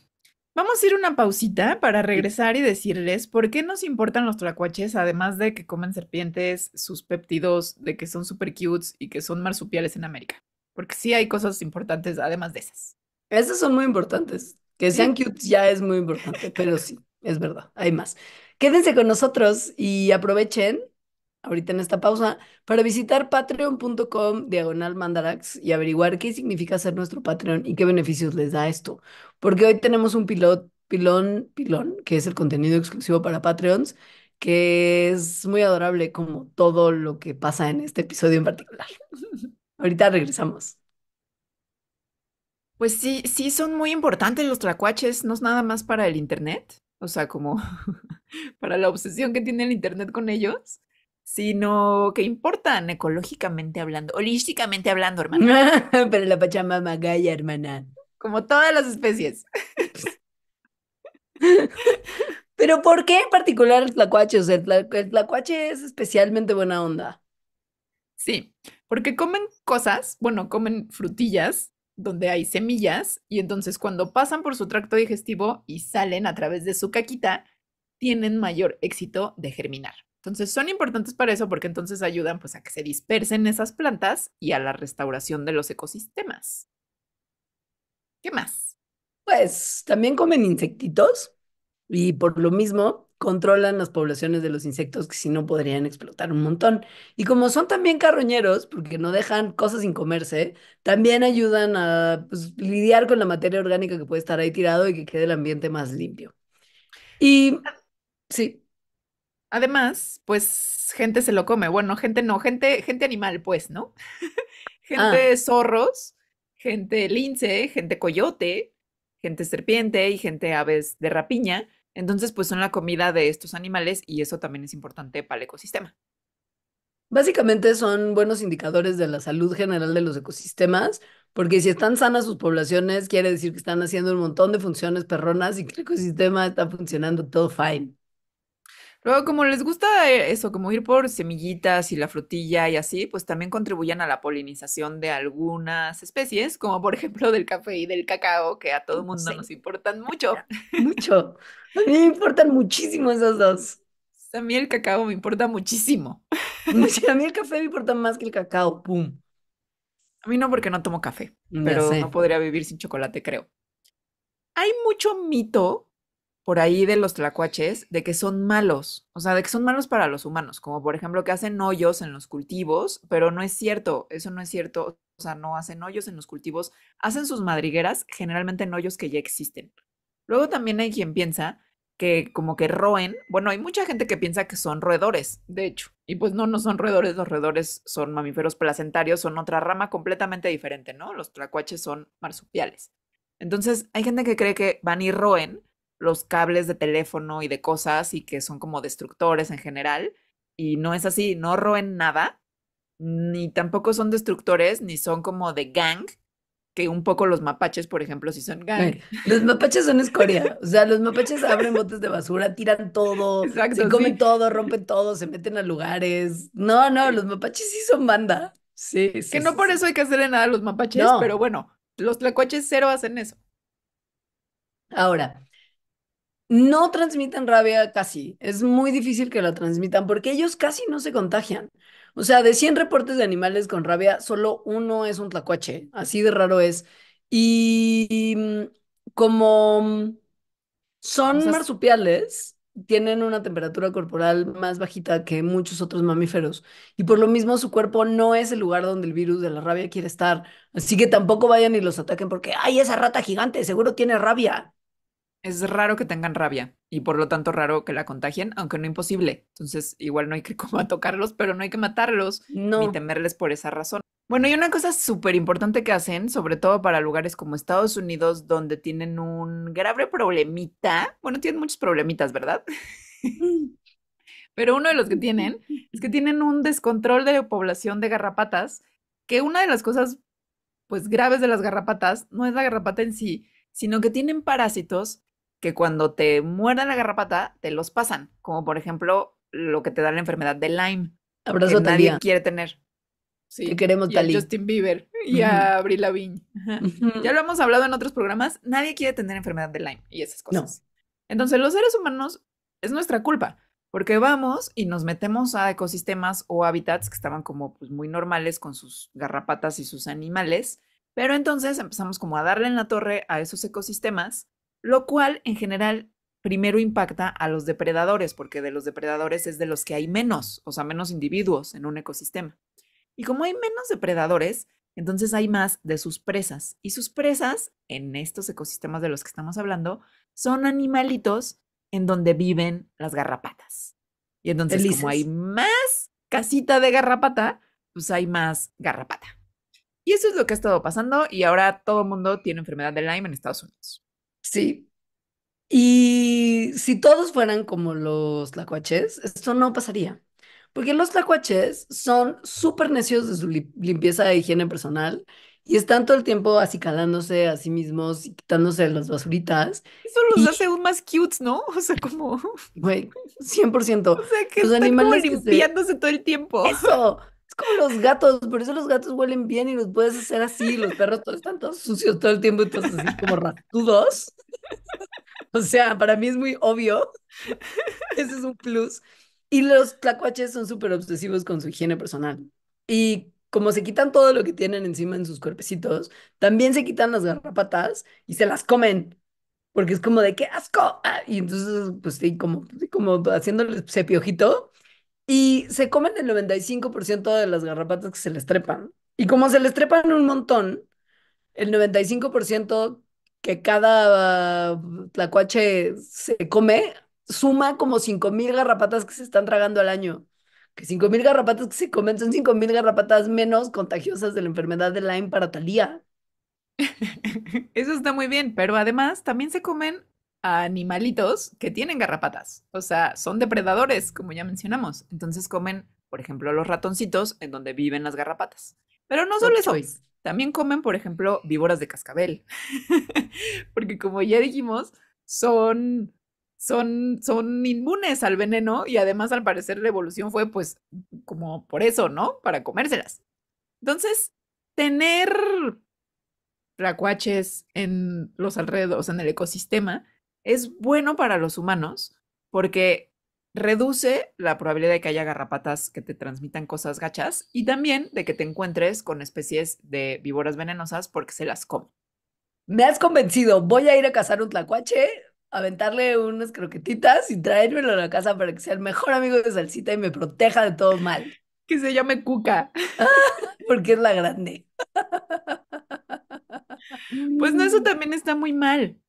vamos a ir una pausita para regresar y decirles por qué nos importan los tlacuaches, además de que comen serpientes, sus péptidos, de que son súper cutes y que son marsupiales en América. Porque sí hay cosas importantes además de esas. Esas son muy importantes. Que sean cute ya es muy importante, pero sí, es verdad, hay más. Quédense con nosotros y aprovechen ahorita en esta pausa, para visitar patreon.com diagonal mandarax y averiguar qué significa ser nuestro Patreon y qué beneficios les da esto. Porque hoy tenemos un pilot, pilón, pilón, que es el contenido exclusivo para Patreons, que es muy adorable como todo lo que pasa en este episodio en particular. ahorita regresamos. Pues sí, sí son muy importantes los tracuaches, no es nada más para el Internet, o sea, como para la obsesión que tiene el Internet con ellos, sino que importan ecológicamente hablando, holísticamente hablando, hermano. Pero la Pachamama gaya, hermana. Como todas las especies. Pero ¿por qué en particular el tlacuache? O sea, el, tlacuache es especialmente buena onda. Sí, porque comen cosas, bueno, comen frutillas donde hay semillas y entonces cuando pasan por su tracto digestivo y salen a través de su caquita, tienen mayor éxito de germinar. Entonces son importantes para eso porque entonces ayudan pues a que se dispersen esas plantas y a la restauración de los ecosistemas. ¿Qué más? Pues también comen insectitos y por lo mismo controlan las poblaciones de los insectos que si no podrían explotar un montón. Y como son también carroñeros, porque no dejan cosas sin comerse, también ayudan a pues, lidiar con la materia orgánica que puede estar ahí tirado y que quede el ambiente más limpio. Y sí. Además, pues gente se lo come. Bueno, gente no, gente, gente animal, pues, ¿no? Ah. gente zorros, gente lince, gente coyote, gente serpiente y gente aves de rapiña. Entonces, pues son la comida de estos animales y eso también es importante para el ecosistema. Básicamente son buenos indicadores de la salud general de los ecosistemas, porque si están sanas sus poblaciones, quiere decir que están haciendo un montón de funciones perronas y que el ecosistema está funcionando todo fine. Luego, como les gusta eh, eso, como ir por semillitas y la frutilla y así, pues también contribuyen a la polinización de algunas especies, como por ejemplo del café y del cacao, que a todo el mm, mundo nos importan mucho. Mucho. A mí me importan muchísimo esos dos. Pues a mí el cacao me importa muchísimo. A mí el café me importa más que el cacao, pum. A mí no porque no tomo café, pero no podría vivir sin chocolate, creo. Hay mucho mito por ahí de los tlacuaches de que son malos, o sea, de que son malos para los humanos, como por ejemplo que hacen hoyos en los cultivos, pero no es cierto, eso no es cierto, o sea, no hacen hoyos en los cultivos, hacen sus madrigueras generalmente en hoyos que ya existen. Luego también hay quien piensa que como que roen, bueno, hay mucha gente que piensa que son roedores, de hecho, y pues no, no son roedores, los roedores son mamíferos placentarios, son otra rama completamente diferente, ¿no? Los tlacuaches son marsupiales. Entonces, hay gente que cree que van y roen los cables de teléfono y de cosas y que son como destructores en general. Y no es así, no roen nada, ni tampoco son destructores, ni son como de gang, que un poco los mapaches, por ejemplo, si sí son gang. Los mapaches son escoria. O sea, los mapaches abren botes de basura, tiran todo, se comen todo, rompen todo, se meten a lugares. No, no, los mapaches sí son banda. Sí, sí Que no por eso hay que hacerle nada a los mapaches, pero bueno, los tlacuaches cero hacen eso. Ahora, no transmiten rabia casi. Es muy difícil que la transmitan porque ellos casi no se contagian. O sea, de 100 reportes de animales con rabia, solo uno es un tlacuache. Así de raro es. Y mm, como son marsupiales, tienen una temperatura corporal más bajita que muchos otros mamíferos. Y por lo mismo su cuerpo no es el lugar donde el virus de la rabia quiere estar. Así que tampoco vayan y los ataquen porque, ay, esa rata gigante seguro tiene rabia es raro que tengan rabia y por lo tanto raro que la contagien, aunque no imposible. Entonces, igual no hay que como tocarlos, pero no hay que matarlos ni temerles por esa razón. Bueno, y una cosa súper importante que hacen, sobre todo para lugares como Estados Unidos, donde tienen un grave problemita, bueno, tienen muchos problemitas, ¿verdad? Mm. pero uno de los que tienen es que tienen un descontrol de población de garrapatas, que una de las cosas, pues, graves de las garrapatas no es la garrapata en sí, sino que tienen parásitos que cuando te muerdan la garrapata, te los pasan, como por ejemplo lo que te da la enfermedad de Lyme. Abrazo que nadie quiere tener. Sí, queremos y Justin Bieber y a Abril Lavigne. Ya lo hemos hablado en otros programas, nadie quiere tener enfermedad de Lyme y esas cosas. Entonces, los seres humanos es nuestra culpa, porque vamos y nos metemos a ecosistemas o hábitats que estaban como pues, muy normales con sus garrapatas y sus animales, pero entonces empezamos como a darle en la torre a esos ecosistemas lo cual en general primero impacta a los depredadores, porque de los depredadores es de los que hay menos, o sea, menos individuos en un ecosistema. Y como hay menos depredadores, entonces hay más de sus presas. Y sus presas, en estos ecosistemas de los que estamos hablando, son animalitos en donde viven las garrapatas. Y entonces, como hay más casita de garrapata, pues hay más garrapata. Y eso es lo que ha estado pasando y ahora todo el mundo tiene enfermedad de Lyme en Estados Unidos. Sí. Y si todos fueran como los tlacuaches, esto no pasaría. Porque los tlacuaches son súper necios de su limpieza de higiene personal y están todo el tiempo acicalándose a sí mismos y quitándose las basuritas. Eso los hace aún más cutes, ¿no? O sea, como... 100%. O sea, que los animales limpiándose todo el tiempo. Eso, es como los gatos, por eso los gatos huelen bien y los puedes hacer así. Los perros todos, están todos sucios todo el tiempo, y todos así como ratudos. O sea, para mí es muy obvio. Ese es un plus. Y los tlacuaches son súper obsesivos con su higiene personal. Y como se quitan todo lo que tienen encima en sus cuerpecitos, también se quitan las garrapatas y se las comen. Porque es como de qué asco. Ah, y entonces, pues sí, como, como haciéndoles sepiojito y se comen el 95% de las garrapatas que se les trepan. Y como se les trepan un montón, el 95% que cada tlacuache se come suma como 5.000 garrapatas que se están tragando al año. Que 5.000 garrapatas que se comen son 5.000 garrapatas menos contagiosas de la enfermedad de Lyme para Talía. Eso está muy bien, pero además también se comen animalitos que tienen garrapatas. O sea, son depredadores, como ya mencionamos. Entonces comen, por ejemplo, los ratoncitos en donde viven las garrapatas. Pero no solo eso. También comen, por ejemplo, víboras de cascabel. Porque como ya dijimos, son son, son inmunes al veneno y además al parecer la evolución fue pues como por eso, ¿no? Para comérselas. Entonces, tener racuaches en los alrededores, en el ecosistema, es bueno para los humanos porque reduce la probabilidad de que haya garrapatas que te transmitan cosas gachas y también de que te encuentres con especies de víboras venenosas porque se las come. Me has convencido, voy a ir a cazar un tlacuache, aventarle unas croquetitas y traérmelo a la casa para que sea el mejor amigo de Salsita y me proteja de todo mal. Que se llame Cuca. porque es la grande. Pues no, eso también está muy mal.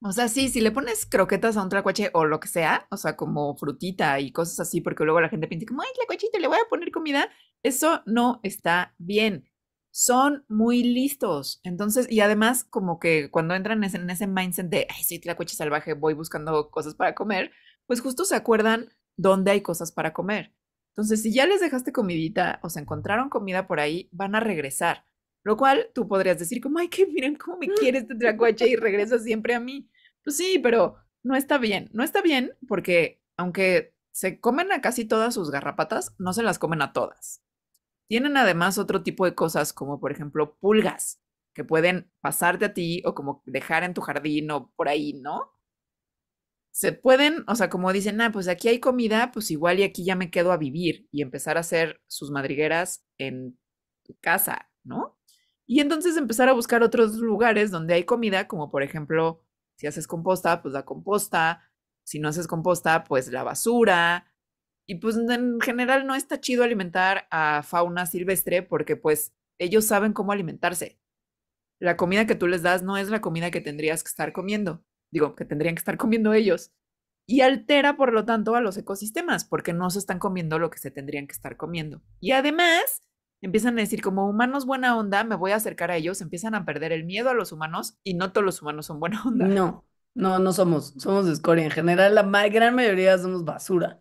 O sea, sí, si le pones croquetas a un tlacuache o lo que sea, o sea, como frutita y cosas así, porque luego la gente piensa como, ay, tlacuachito, le voy a poner comida, eso no está bien. Son muy listos. Entonces, y además, como que cuando entran en ese mindset de, ay, soy tlacuache salvaje, voy buscando cosas para comer, pues justo se acuerdan dónde hay cosas para comer. Entonces, si ya les dejaste comidita o se encontraron comida por ahí, van a regresar. Lo cual tú podrías decir como, ay, que miren cómo me quiere este tlacuache y regresa siempre a mí. Pues sí, pero no está bien. No está bien porque aunque se comen a casi todas sus garrapatas, no se las comen a todas. Tienen además otro tipo de cosas como por ejemplo pulgas que pueden pasarte a ti o como dejar en tu jardín o por ahí, ¿no? Se pueden, o sea, como dicen, ah, pues aquí hay comida, pues igual y aquí ya me quedo a vivir y empezar a hacer sus madrigueras en tu casa, ¿no? Y entonces empezar a buscar otros lugares donde hay comida, como por ejemplo, si haces composta, pues la composta, si no haces composta, pues la basura. Y pues en general no está chido alimentar a fauna silvestre porque pues ellos saben cómo alimentarse. La comida que tú les das no es la comida que tendrías que estar comiendo, digo, que tendrían que estar comiendo ellos. Y altera, por lo tanto, a los ecosistemas porque no se están comiendo lo que se tendrían que estar comiendo. Y además, empiezan a decir como humanos buena onda, me voy a acercar a ellos, empiezan a perder el miedo a los humanos y no todos los humanos son buena onda. No, no, no somos, somos escoria. En general, la gran mayoría somos basura.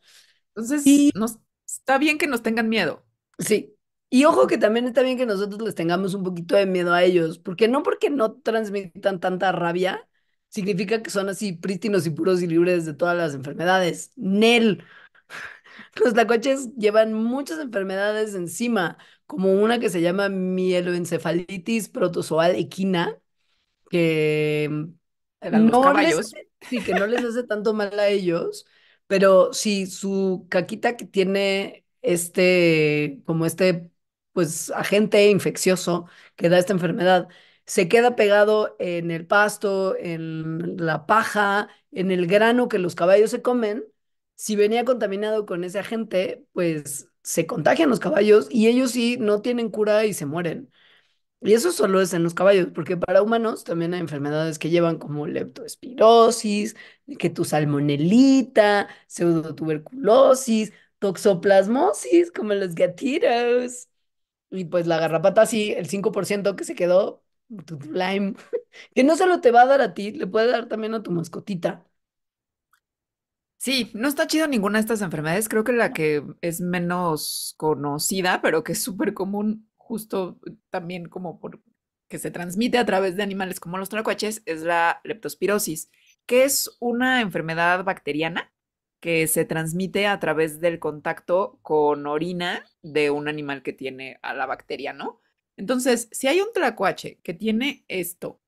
Entonces, nos, está bien que nos tengan miedo. Sí. Y ojo que también está bien que nosotros les tengamos un poquito de miedo a ellos, porque no porque no transmitan tanta rabia, significa que son así prístinos y puros y libres de todas las enfermedades. Nel. Los lacoches llevan muchas enfermedades encima, como una que se llama mieloencefalitis protozoal equina, que mm, no les, sí, que no les hace tanto mal a ellos, pero si su caquita que tiene este, como este, pues, agente infeccioso que da esta enfermedad, se queda pegado en el pasto, en la paja, en el grano que los caballos se comen, si venía contaminado con ese agente, pues se contagian los caballos y ellos sí no tienen cura y se mueren. Y eso solo es en los caballos, porque para humanos también hay enfermedades que llevan como leptospirosis, que tu salmonelita, pseudotuberculosis, toxoplasmosis, como los gatitos. Y pues la garrapata sí, el 5% que se quedó, tu lime, que no solo te va a dar a ti, le puede dar también a tu mascotita. Sí, no está chido ninguna de estas enfermedades. Creo que la que es menos conocida, pero que es súper común, justo eh, también como por que se transmite a través de animales como los tracuaches, es la leptospirosis, que es una enfermedad bacteriana que se transmite a través del contacto con orina de un animal que tiene a la bacteria, ¿no? Entonces, si hay un tracuache que tiene esto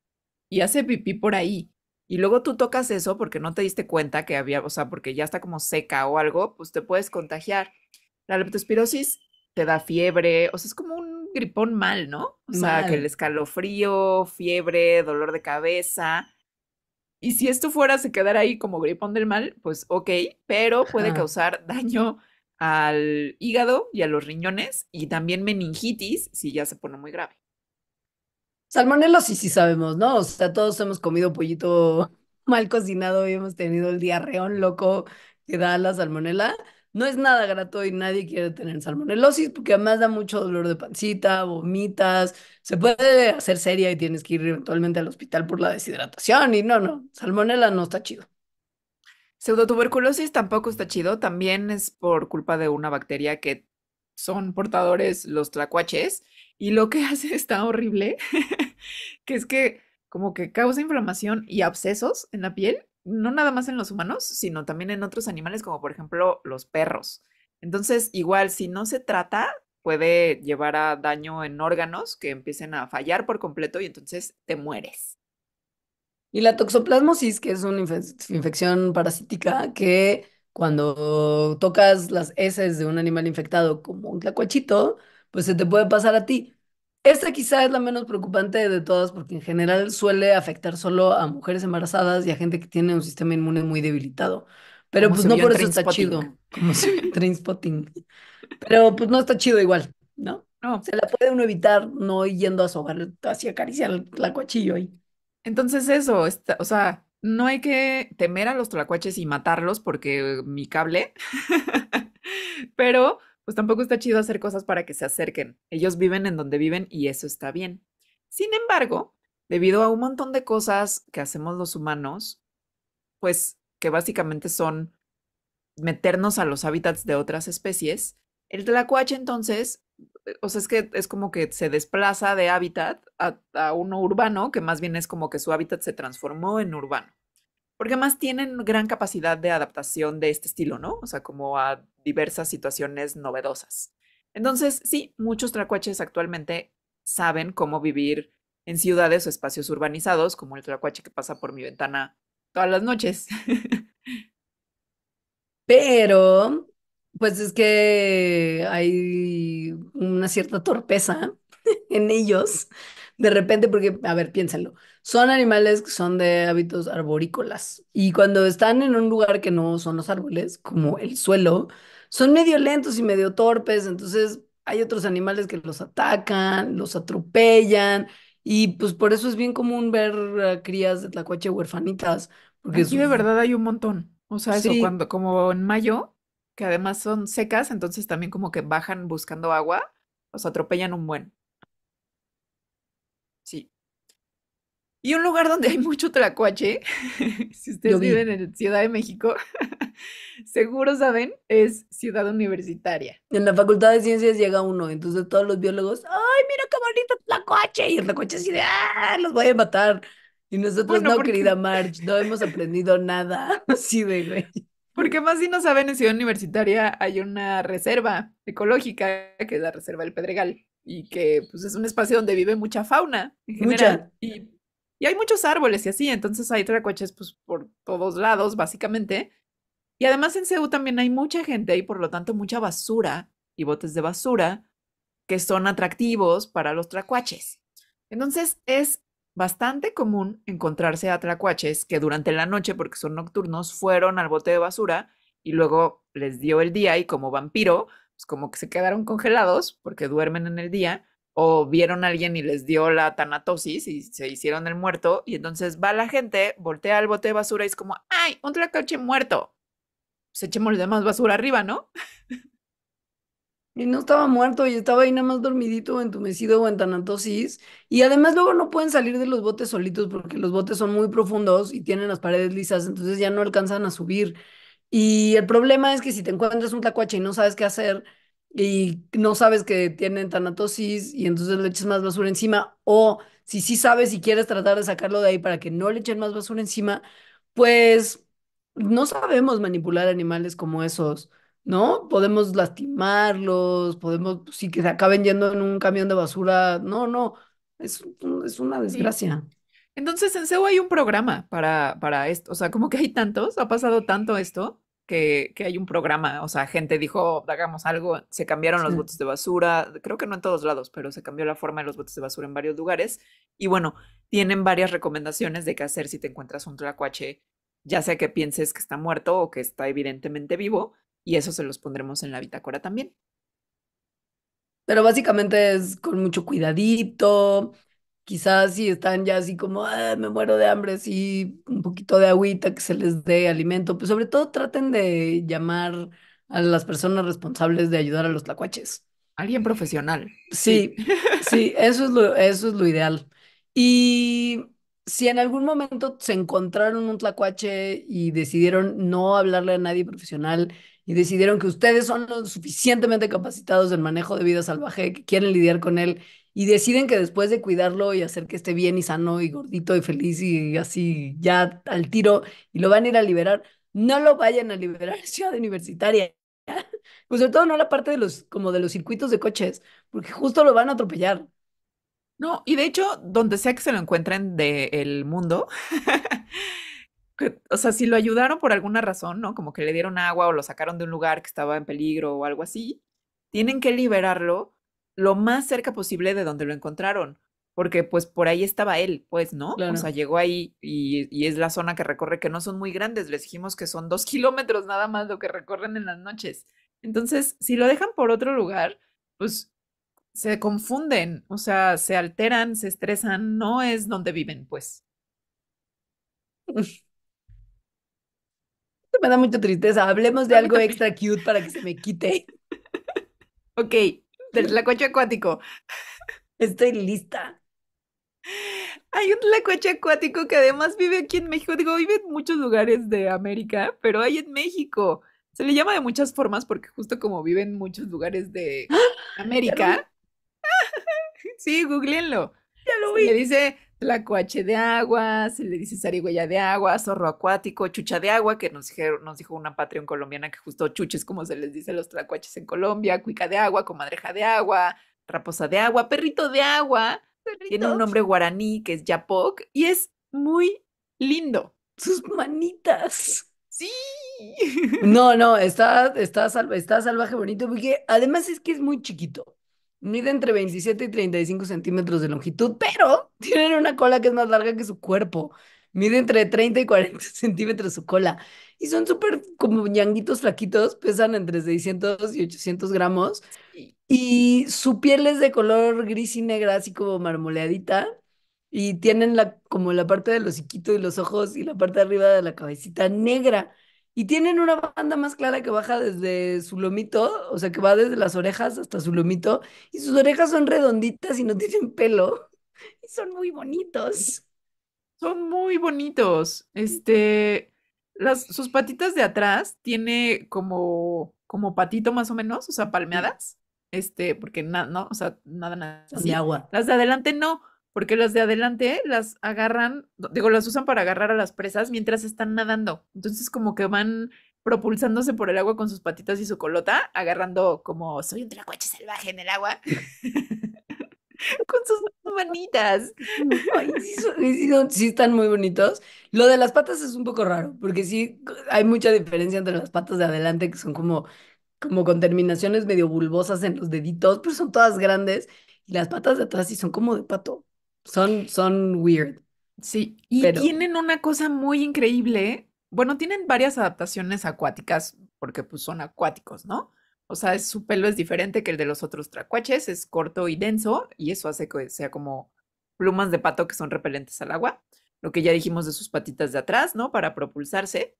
y hace pipí por ahí y luego tú tocas eso porque no te diste cuenta que había, o sea, porque ya está como seca o algo, pues te puedes contagiar. La leptospirosis te da fiebre, o sea, es como un gripón mal, ¿no? O sea, que el escalofrío, fiebre, dolor de cabeza. Y si esto fuera se quedar ahí como gripón del mal, pues ok, pero puede causar daño al hígado y a los riñones y también meningitis si ya se pone muy grave. Salmonelosis sí, sabemos, ¿no? O sea, todos hemos comido pollito mal cocinado y hemos tenido el diarreón loco que da la salmonela. No es nada grato y nadie quiere tener salmonelosis porque además da mucho dolor de pancita, vomitas, se puede hacer seria y tienes que ir eventualmente al hospital por la deshidratación y no, no, salmonela no está chido. Pseudotuberculosis tampoco está chido, también es por culpa de una bacteria que son portadores los tlacuaches y lo que hace está horrible, que es que como que causa inflamación y abscesos en la piel, no nada más en los humanos, sino también en otros animales como por ejemplo los perros. Entonces, igual, si no se trata, puede llevar a daño en órganos que empiecen a fallar por completo y entonces te mueres. Y la toxoplasmosis, que es una infección parasítica que cuando tocas las heces de un animal infectado como un tlacuachito, pues se te puede pasar a ti. Esta quizá es la menos preocupante de todas porque en general suele afectar solo a mujeres embarazadas y a gente que tiene un sistema inmune muy debilitado. Pero pues no por eso está chido. Como Pero pues no está chido igual, ¿no? No. Se la puede uno evitar no yendo a sobar, así acariciar el tlacuachillo ahí. Entonces eso, está, o sea, no hay que temer a los tlacuaches y matarlos porque mi cable, pero pues tampoco está chido hacer cosas para que se acerquen. Ellos viven en donde viven y eso está bien. Sin embargo, debido a un montón de cosas que hacemos los humanos, pues que básicamente son meternos a los hábitats de otras especies, el tlacuache entonces, eh, o sea, es que es como que se desplaza de hábitat a, a uno urbano, que más bien es como que su hábitat se transformó en urbano porque además tienen gran capacidad de adaptación de este estilo, ¿no? O sea, como a diversas situaciones novedosas. Entonces, sí, muchos tracuaches actualmente saben cómo vivir en ciudades o espacios urbanizados, como el tracuache que pasa por mi ventana todas las noches. Pero, pues es que hay una cierta torpeza en ellos, de repente, porque, a ver, piénsalo, son animales que son de hábitos arborícolas y cuando están en un lugar que no son los árboles, como el suelo, son medio lentos y medio torpes, entonces hay otros animales que los atacan, los atropellan y pues por eso es bien común ver crías de tlacuache huerfanitas. Porque Aquí de verdad hay un montón. O sea, cuando como en mayo, que además son secas, entonces también como que bajan buscando agua, los atropellan un buen. Sí. Y un lugar donde hay mucho tlacuache, si ustedes viven en Ciudad de México, seguro saben, es Ciudad Universitaria. En la Facultad de Ciencias llega uno, entonces todos los biólogos, ¡ay, mira qué bonito tlacuache! Y el tlacuache así de, ¡ah, los voy a matar! Y nosotros, no, querida March, no hemos aprendido nada así de güey. Porque más si no saben, en Ciudad Universitaria hay una reserva ecológica, que es la Reserva del Pedregal, y que pues es un espacio donde vive mucha fauna en general. Mucha. Y y hay muchos árboles y así, entonces hay tracuaches pues, por todos lados, básicamente. Y además en Ceú también hay mucha gente y por lo tanto mucha basura y botes de basura que son atractivos para los tracuaches. Entonces es bastante común encontrarse a tracuaches que durante la noche, porque son nocturnos, fueron al bote de basura y luego les dio el día y como vampiro, pues como que se quedaron congelados porque duermen en el día o vieron a alguien y les dio la tanatosis y se hicieron el muerto, y entonces va la gente, voltea al bote de basura y es como, ¡ay, un coche muerto! se pues echemos el más basura arriba, ¿no? Y no estaba muerto y estaba ahí nada más dormidito, entumecido o en tanatosis. Y además luego no pueden salir de los botes solitos porque los botes son muy profundos y tienen las paredes lisas, entonces ya no alcanzan a subir. Y el problema es que si te encuentras un tacuache y no sabes qué hacer, y no sabes que tienen tanatosis y entonces le echas más basura encima, o si sí sabes y quieres tratar de sacarlo de ahí para que no le echen más basura encima, pues no sabemos manipular animales como esos, ¿no? Podemos lastimarlos, podemos, si que se acaben yendo en un camión de basura, no, no, es, es una desgracia. Entonces en SEO hay un programa para, para esto, o sea, como que hay tantos, ha pasado tanto esto que, hay un programa, o sea, gente dijo, hagamos algo, se cambiaron los botes de basura, creo que no en todos lados, pero se cambió la forma de los botes de basura en varios lugares. Y bueno, tienen varias recomendaciones de qué hacer si te encuentras un tlacuache, ya sea que pienses que está muerto o que está evidentemente vivo, y eso se los pondremos en la bitácora también. Pero básicamente es con mucho cuidadito, quizás si están ya así como, ah, me muero de hambre, sí, un poquito de agüita que se les dé alimento, pues sobre todo traten de llamar a las personas responsables de ayudar a los tlacuaches. Alguien profesional. Sí, sí, eso, es lo, eso es lo ideal. Y si en algún momento se encontraron un tlacuache y decidieron no hablarle a nadie profesional y decidieron que ustedes son lo suficientemente capacitados del manejo de vida salvaje, que quieren lidiar con él y deciden que después de cuidarlo y hacer que esté bien y sano y gordito y feliz y así ya al tiro y lo van a ir a liberar, no lo vayan a liberar en Ciudad Universitaria. Pues sobre todo no la parte de los, como de los circuitos de coches, porque justo lo van a atropellar. No, y de hecho, donde sea que se lo encuentren del mundo, o sea, si lo ayudaron por alguna razón, ¿no? Como que le dieron agua o lo sacaron de un lugar que estaba en peligro o algo así, tienen que liberarlo lo más cerca posible de donde lo encontraron, porque pues por ahí estaba él, pues, ¿no? O sea, llegó ahí y, es la zona que recorre, que no son muy grandes, les dijimos que son dos kilómetros nada más lo que recorren en las noches. Entonces, si lo dejan por otro lugar, pues se confunden, o sea, se alteran, se estresan, no es donde viven, pues. me da mucha tristeza. Hablemos de algo extra cute para que se me quite. ok, del tlacuache acuático. Estoy lista. Hay un tlacuache acuático que además vive aquí en México. Digo, vive en muchos lugares de América, pero hay en México. Se le llama de muchas formas porque justo como vive en muchos lugares de ¡Ah! América. sí, googleenlo. Ya lo vi. dice Tlacuache de agua, se le dice zarigüeya de agua, zorro acuático, chucha de agua, que nos, dijeron, nos dijo una patria colombiana que justo chuches, como se les dice a los tlacuaches en Colombia, cuica de agua, comadreja de agua, raposa de agua, perrito de agua. Tiene un nombre guaraní que es yapoc y es muy lindo. Sus manitas. Sí. No, no, está, está, está salvaje bonito porque además es que es muy chiquito. Mide entre 27 y 35 centímetros de longitud, pero tienen una cola que es más larga que su cuerpo. Mide entre 30 y 40 centímetros su cola. Y son súper como ñanguitos flaquitos, pesan entre 600 y 800 gramos. Y su piel es de color gris y negra, así como marmoleadita. Y tienen la, como la parte los hociquito y los ojos y la parte arriba de la cabecita negra. Y tienen una banda más clara que baja desde su lomito, o sea, que va desde las orejas hasta su lomito, y sus orejas son redonditas y no tienen pelo. Y son muy bonitos. Son muy bonitos. Este, las, sus patitas de atrás tiene como, como patito más o menos, o sea, palmeadas. Este, porque nada, no, o sea, nada, nada. agua. Las de adelante no, porque las de adelante las agarran, digo, las usan para agarrar a las presas mientras están nadando. Entonces como que van propulsándose por el agua con sus patitas y su colota, agarrando como soy un tracuache salvaje en el agua. con sus manitas. sí, sí, están muy bonitos. Lo de las patas es un poco raro, porque sí hay mucha diferencia entre las patas de adelante, que son como, como con terminaciones medio bulbosas en los deditos, pero son todas grandes, y las patas de atrás sí son como de pato. Son, son weird. Sí, y tienen una cosa muy increíble. Bueno, tienen varias adaptaciones acuáticas porque pues son acuáticos, ¿no? O sea, su pelo es diferente que el de los otros tracuaches, es corto y denso y eso hace que sea como plumas de pato que son repelentes al agua. Lo que ya dijimos de sus patitas de atrás, ¿no? Para propulsarse.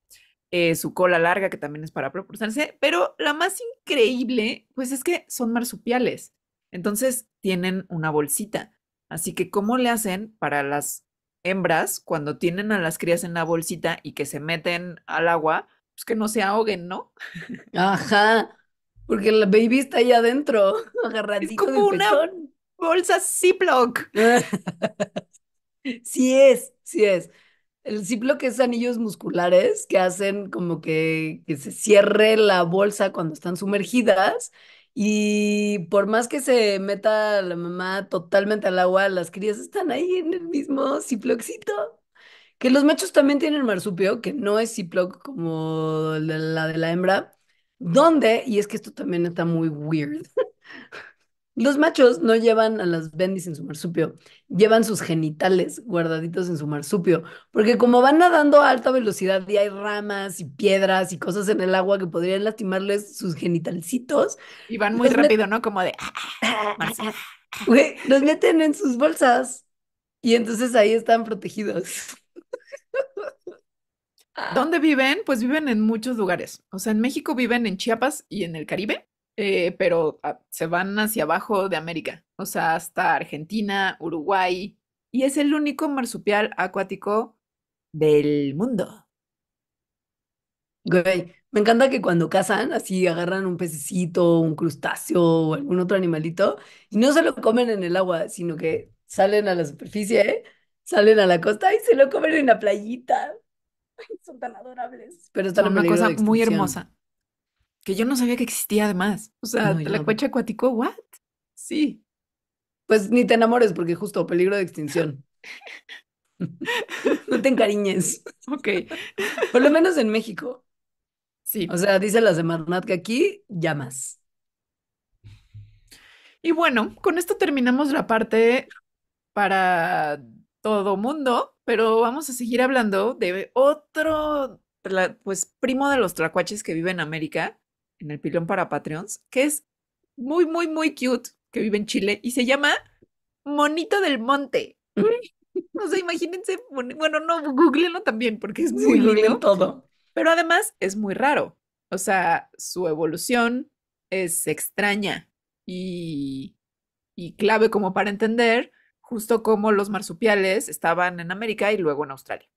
Eh, su cola larga que también es para propulsarse. Pero la más increíble, pues es que son marsupiales. Entonces tienen una bolsita. Así que, ¿cómo le hacen para las hembras cuando tienen a las crías en la bolsita y que se meten al agua? Pues que no se ahoguen, ¿no? Ajá, porque la baby está ahí adentro, agarradito. Es como una bolsa Ziploc. sí es, sí es. El Ziploc es anillos musculares que hacen como que, que se cierre la bolsa cuando están sumergidas y por más que se meta la mamá totalmente al agua, las crías están ahí en el mismo ciploxito. Que los machos también tienen marsupio, que no es ciploc como la de la hembra. ¿Dónde? Y es que esto también está muy weird. Los machos no llevan a las bendis en su marsupio, llevan sus genitales guardaditos en su marsupio, porque como van nadando a alta velocidad y hay ramas y piedras y cosas en el agua que podrían lastimarles sus genitalcitos. Y van muy rápido, ¿no? Como de... los meten en sus bolsas y entonces ahí están protegidos. ¿Dónde viven? Pues viven en muchos lugares. O sea, en México viven en Chiapas y en el Caribe. Eh, pero ah, se van hacia abajo de América, o sea, hasta Argentina, Uruguay, y es el único marsupial acuático del mundo. Güey, me encanta que cuando cazan, así agarran un pececito, un crustáceo o algún otro animalito, y no se lo comen en el agua, sino que salen a la superficie, salen a la costa y se lo comen en la playita. son tan adorables. Pero es una cosa muy hermosa que yo no sabía que existía además. O sea, la Tlacuache acuático, ¿what? Sí. Pues ni te enamores porque justo peligro de extinción. no te encariñes. Ok. Por lo menos en México. Sí. O sea, dice la semana que aquí llamas. Y bueno, con esto terminamos la parte para todo mundo, pero vamos a seguir hablando de otro, pues primo de los tlacuaches que vive en América, en el pilón para Patreons, que es muy, muy, muy cute, que vive en Chile y se llama Monito del Monte. O sea, imagínense, bueno, no, googleenlo también porque es muy lindo. todo. Pero además es muy raro. O sea, su evolución es extraña y, y clave como para entender justo cómo los marsupiales estaban en América y luego en Australia.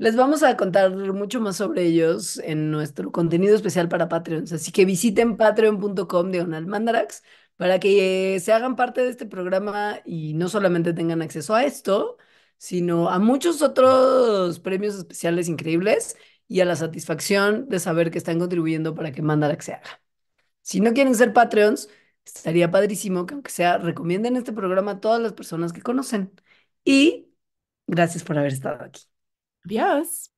Les vamos a contar mucho más sobre ellos en nuestro contenido especial para Patreons. Así que visiten patreon.com diagonal mandarax para que eh, se hagan parte de este programa y no solamente tengan acceso a esto, sino a muchos otros premios especiales increíbles y a la satisfacción de saber que están contribuyendo para que Mandarax se haga. Si no quieren ser Patreons, estaría padrísimo que aunque sea, recomienden este programa a todas las personas que conocen. Y gracias por haber estado aquí. Yes.